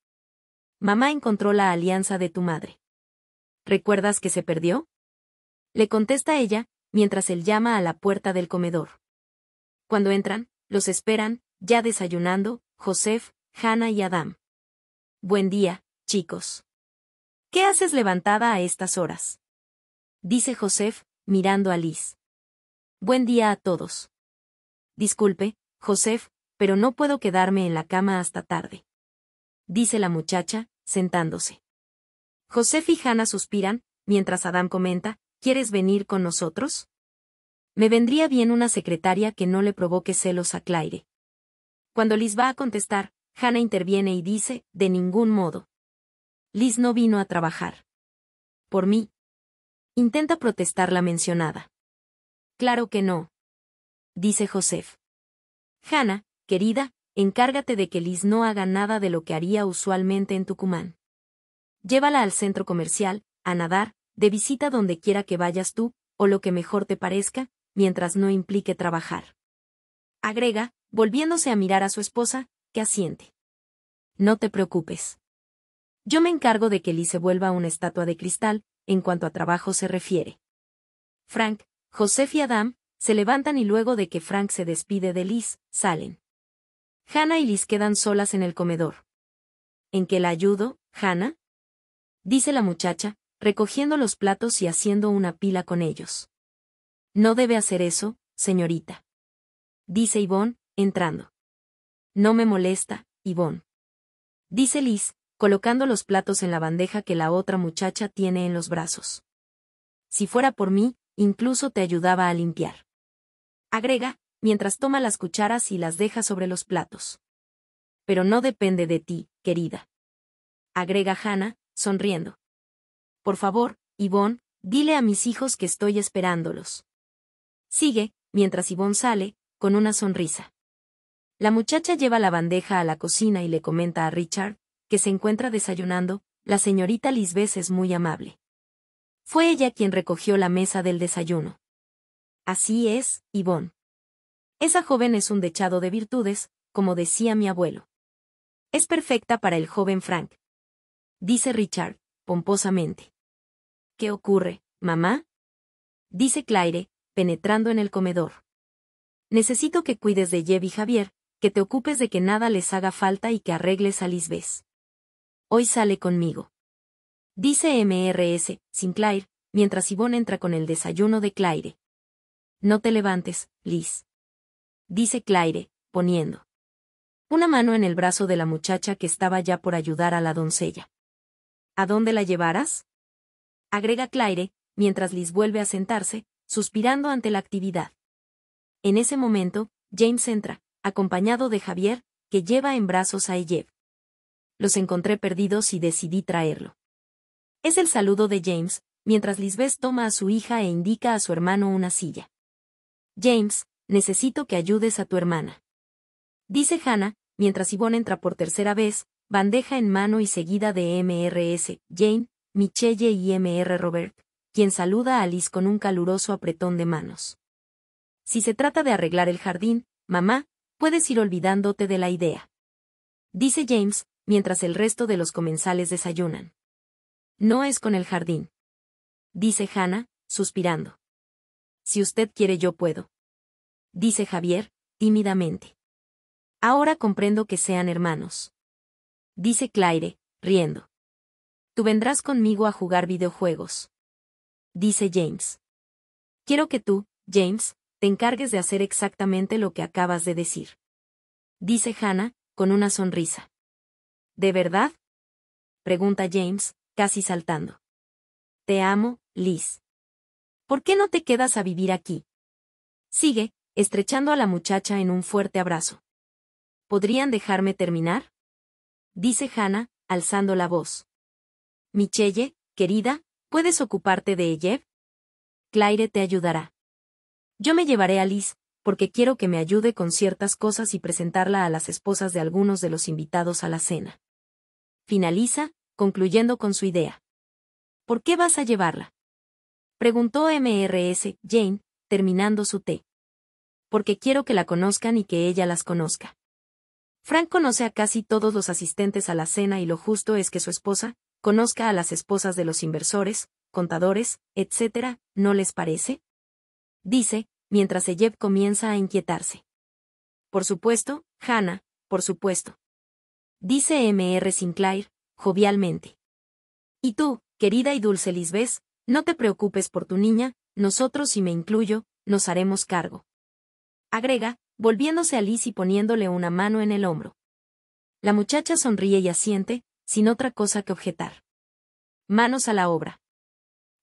Mamá encontró la alianza de tu madre. ¿Recuerdas que se perdió? Le contesta ella, mientras él llama a la puerta del comedor. Cuando entran, los esperan, ya desayunando, Joseph, Hannah y Adam. Buen día, chicos. ¿Qué haces levantada a estas horas? Dice Joseph, mirando a Liz. Buen día a todos. Disculpe, Joseph, pero no puedo quedarme en la cama hasta tarde. Dice la muchacha, sentándose. Joseph y Hannah suspiran, mientras Adam comenta, ¿quieres venir con nosotros? Me vendría bien una secretaria que no le provoque celos a Claire. Cuando Liz va a contestar, Hannah interviene y dice, de ningún modo. Liz no vino a trabajar. Por mí. Intenta protestar la mencionada. Claro que no. Dice Josef. Hannah, querida, encárgate de que Liz no haga nada de lo que haría usualmente en Tucumán. Llévala al centro comercial, a nadar, de visita donde quiera que vayas tú, o lo que mejor te parezca, mientras no implique trabajar. Agrega, volviéndose a mirar a su esposa, que asiente. No te preocupes. Yo me encargo de que Liz se vuelva una estatua de cristal, en cuanto a trabajo se refiere. Frank, Joseph y Adam, se levantan y luego de que Frank se despide de Liz, salen. Hannah y Liz quedan solas en el comedor. ¿En qué la ayudo, Hannah? Dice la muchacha, recogiendo los platos y haciendo una pila con ellos. No debe hacer eso, señorita. Dice Yvonne, entrando. No me molesta, Yvonne. Dice Liz, colocando los platos en la bandeja que la otra muchacha tiene en los brazos. Si fuera por mí, incluso te ayudaba a limpiar. Agrega, mientras toma las cucharas y las deja sobre los platos. Pero no depende de ti, querida. Agrega Hannah, sonriendo. Por favor, Yvonne, dile a mis hijos que estoy esperándolos. Sigue, mientras Yvonne sale, con una sonrisa. La muchacha lleva la bandeja a la cocina y le comenta a Richard, que se encuentra desayunando, la señorita Lisbeth es muy amable. Fue ella quien recogió la mesa del desayuno. Así es, Yvonne. Esa joven es un dechado de virtudes, como decía mi abuelo. Es perfecta para el joven Frank. Dice Richard, pomposamente. ¿Qué ocurre, mamá? Dice Claire, penetrando en el comedor. Necesito que cuides de Jeb y Javier, que te ocupes de que nada les haga falta y que arregles a Lisbeth. Hoy sale conmigo. Dice MRS, Claire, mientras Ivonne entra con el desayuno de Claire. No te levantes, Liz. Dice Claire, poniendo una mano en el brazo de la muchacha que estaba ya por ayudar a la doncella. ¿A dónde la llevarás? Agrega Claire, mientras Liz vuelve a sentarse, suspirando ante la actividad. En ese momento, James entra, acompañado de Javier, que lleva en brazos a Eyev. Los encontré perdidos y decidí traerlo. Es el saludo de James, mientras Lisbeth toma a su hija e indica a su hermano una silla. James, necesito que ayudes a tu hermana. Dice Hannah, mientras Yvonne entra por tercera vez, bandeja en mano y seguida de MRS, Jane, Michelle y MR Robert quien saluda a Alice con un caluroso apretón de manos. Si se trata de arreglar el jardín, mamá, puedes ir olvidándote de la idea. Dice James, mientras el resto de los comensales desayunan. No es con el jardín. Dice Hannah, suspirando. Si usted quiere yo puedo. Dice Javier, tímidamente. Ahora comprendo que sean hermanos. Dice Claire, riendo. Tú vendrás conmigo a jugar videojuegos dice James. Quiero que tú, James, te encargues de hacer exactamente lo que acabas de decir. Dice Hannah, con una sonrisa. ¿De verdad? Pregunta James, casi saltando. Te amo, Liz. ¿Por qué no te quedas a vivir aquí? Sigue, estrechando a la muchacha en un fuerte abrazo. ¿Podrían dejarme terminar? Dice Hannah, alzando la voz. Michelle, querida, ¿Puedes ocuparte de ella? Claire te ayudará. Yo me llevaré a Liz, porque quiero que me ayude con ciertas cosas y presentarla a las esposas de algunos de los invitados a la cena. Finaliza, concluyendo con su idea. ¿Por qué vas a llevarla? Preguntó MRS, Jane, terminando su té. Porque quiero que la conozcan y que ella las conozca. Frank conoce a casi todos los asistentes a la cena y lo justo es que su esposa, conozca a las esposas de los inversores, contadores, etc., ¿no les parece? Dice, mientras Eyeb comienza a inquietarse. Por supuesto, Hannah, por supuesto. Dice M.R. Sinclair, jovialmente. Y tú, querida y dulce Lisbeth, no te preocupes por tu niña, nosotros y me incluyo, nos haremos cargo. Agrega, volviéndose a Liz y poniéndole una mano en el hombro. La muchacha sonríe y asiente, sin otra cosa que objetar. Manos a la obra.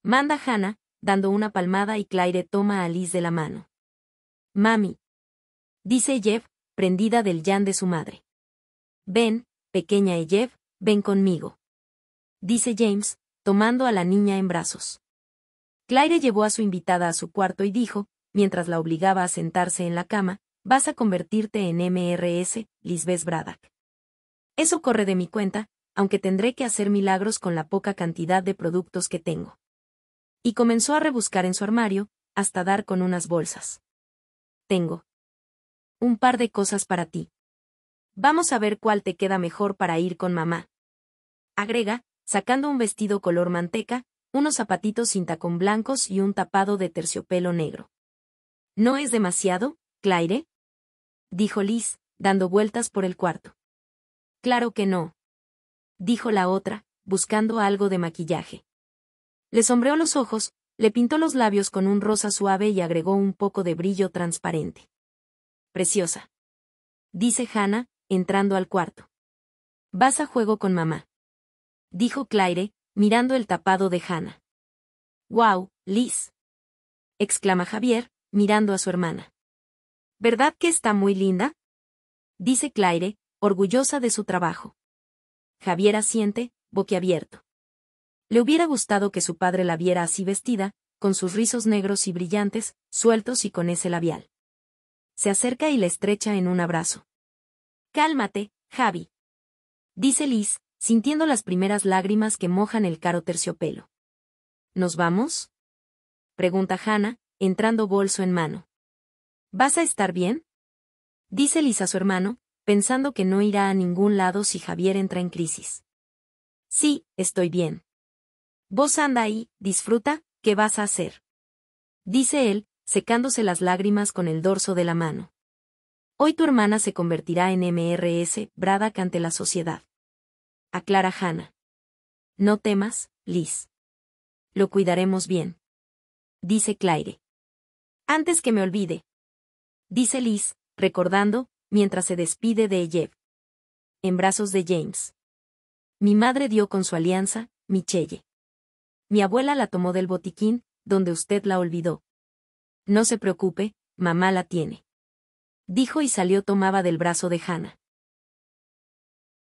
Manda Hannah, dando una palmada y Claire toma a Liz de la mano. Mami. Dice Jeff, prendida del llan de su madre. Ven, pequeña Jeff, ven conmigo. Dice James, tomando a la niña en brazos. Claire llevó a su invitada a su cuarto y dijo, mientras la obligaba a sentarse en la cama, vas a convertirte en MRS, Lisbeth Braddock. Eso corre de mi cuenta, aunque tendré que hacer milagros con la poca cantidad de productos que tengo. Y comenzó a rebuscar en su armario, hasta dar con unas bolsas. Tengo. Un par de cosas para ti. Vamos a ver cuál te queda mejor para ir con mamá. Agrega, sacando un vestido color manteca, unos zapatitos sin tacón blancos y un tapado de terciopelo negro. ¿No es demasiado, Claire? Dijo Liz, dando vueltas por el cuarto. Claro que no dijo la otra, buscando algo de maquillaje. Le sombreó los ojos, le pintó los labios con un rosa suave y agregó un poco de brillo transparente. Preciosa. Dice Hannah, entrando al cuarto. Vas a juego con mamá. Dijo Claire, mirando el tapado de Hannah. ¡Guau, Liz! exclama Javier, mirando a su hermana. ¿Verdad que está muy linda? dice Claire, orgullosa de su trabajo. Javier asiente, boquiabierto. Le hubiera gustado que su padre la viera así vestida, con sus rizos negros y brillantes, sueltos y con ese labial. Se acerca y la estrecha en un abrazo. Cálmate, Javi. Dice Liz, sintiendo las primeras lágrimas que mojan el caro terciopelo. ¿Nos vamos? Pregunta Hannah, entrando bolso en mano. ¿Vas a estar bien? Dice Liz a su hermano, pensando que no irá a ningún lado si Javier entra en crisis. Sí, estoy bien. Vos anda ahí, disfruta, ¿qué vas a hacer? Dice él, secándose las lágrimas con el dorso de la mano. Hoy tu hermana se convertirá en MRS, Brada ante la sociedad. Aclara Hannah. No temas, Liz. Lo cuidaremos bien. Dice Claire. Antes que me olvide. Dice Liz, recordando, mientras se despide de Eyev. En brazos de James. Mi madre dio con su alianza, Michelle. Mi abuela la tomó del botiquín, donde usted la olvidó. No se preocupe, mamá la tiene. Dijo y salió tomaba del brazo de Hannah.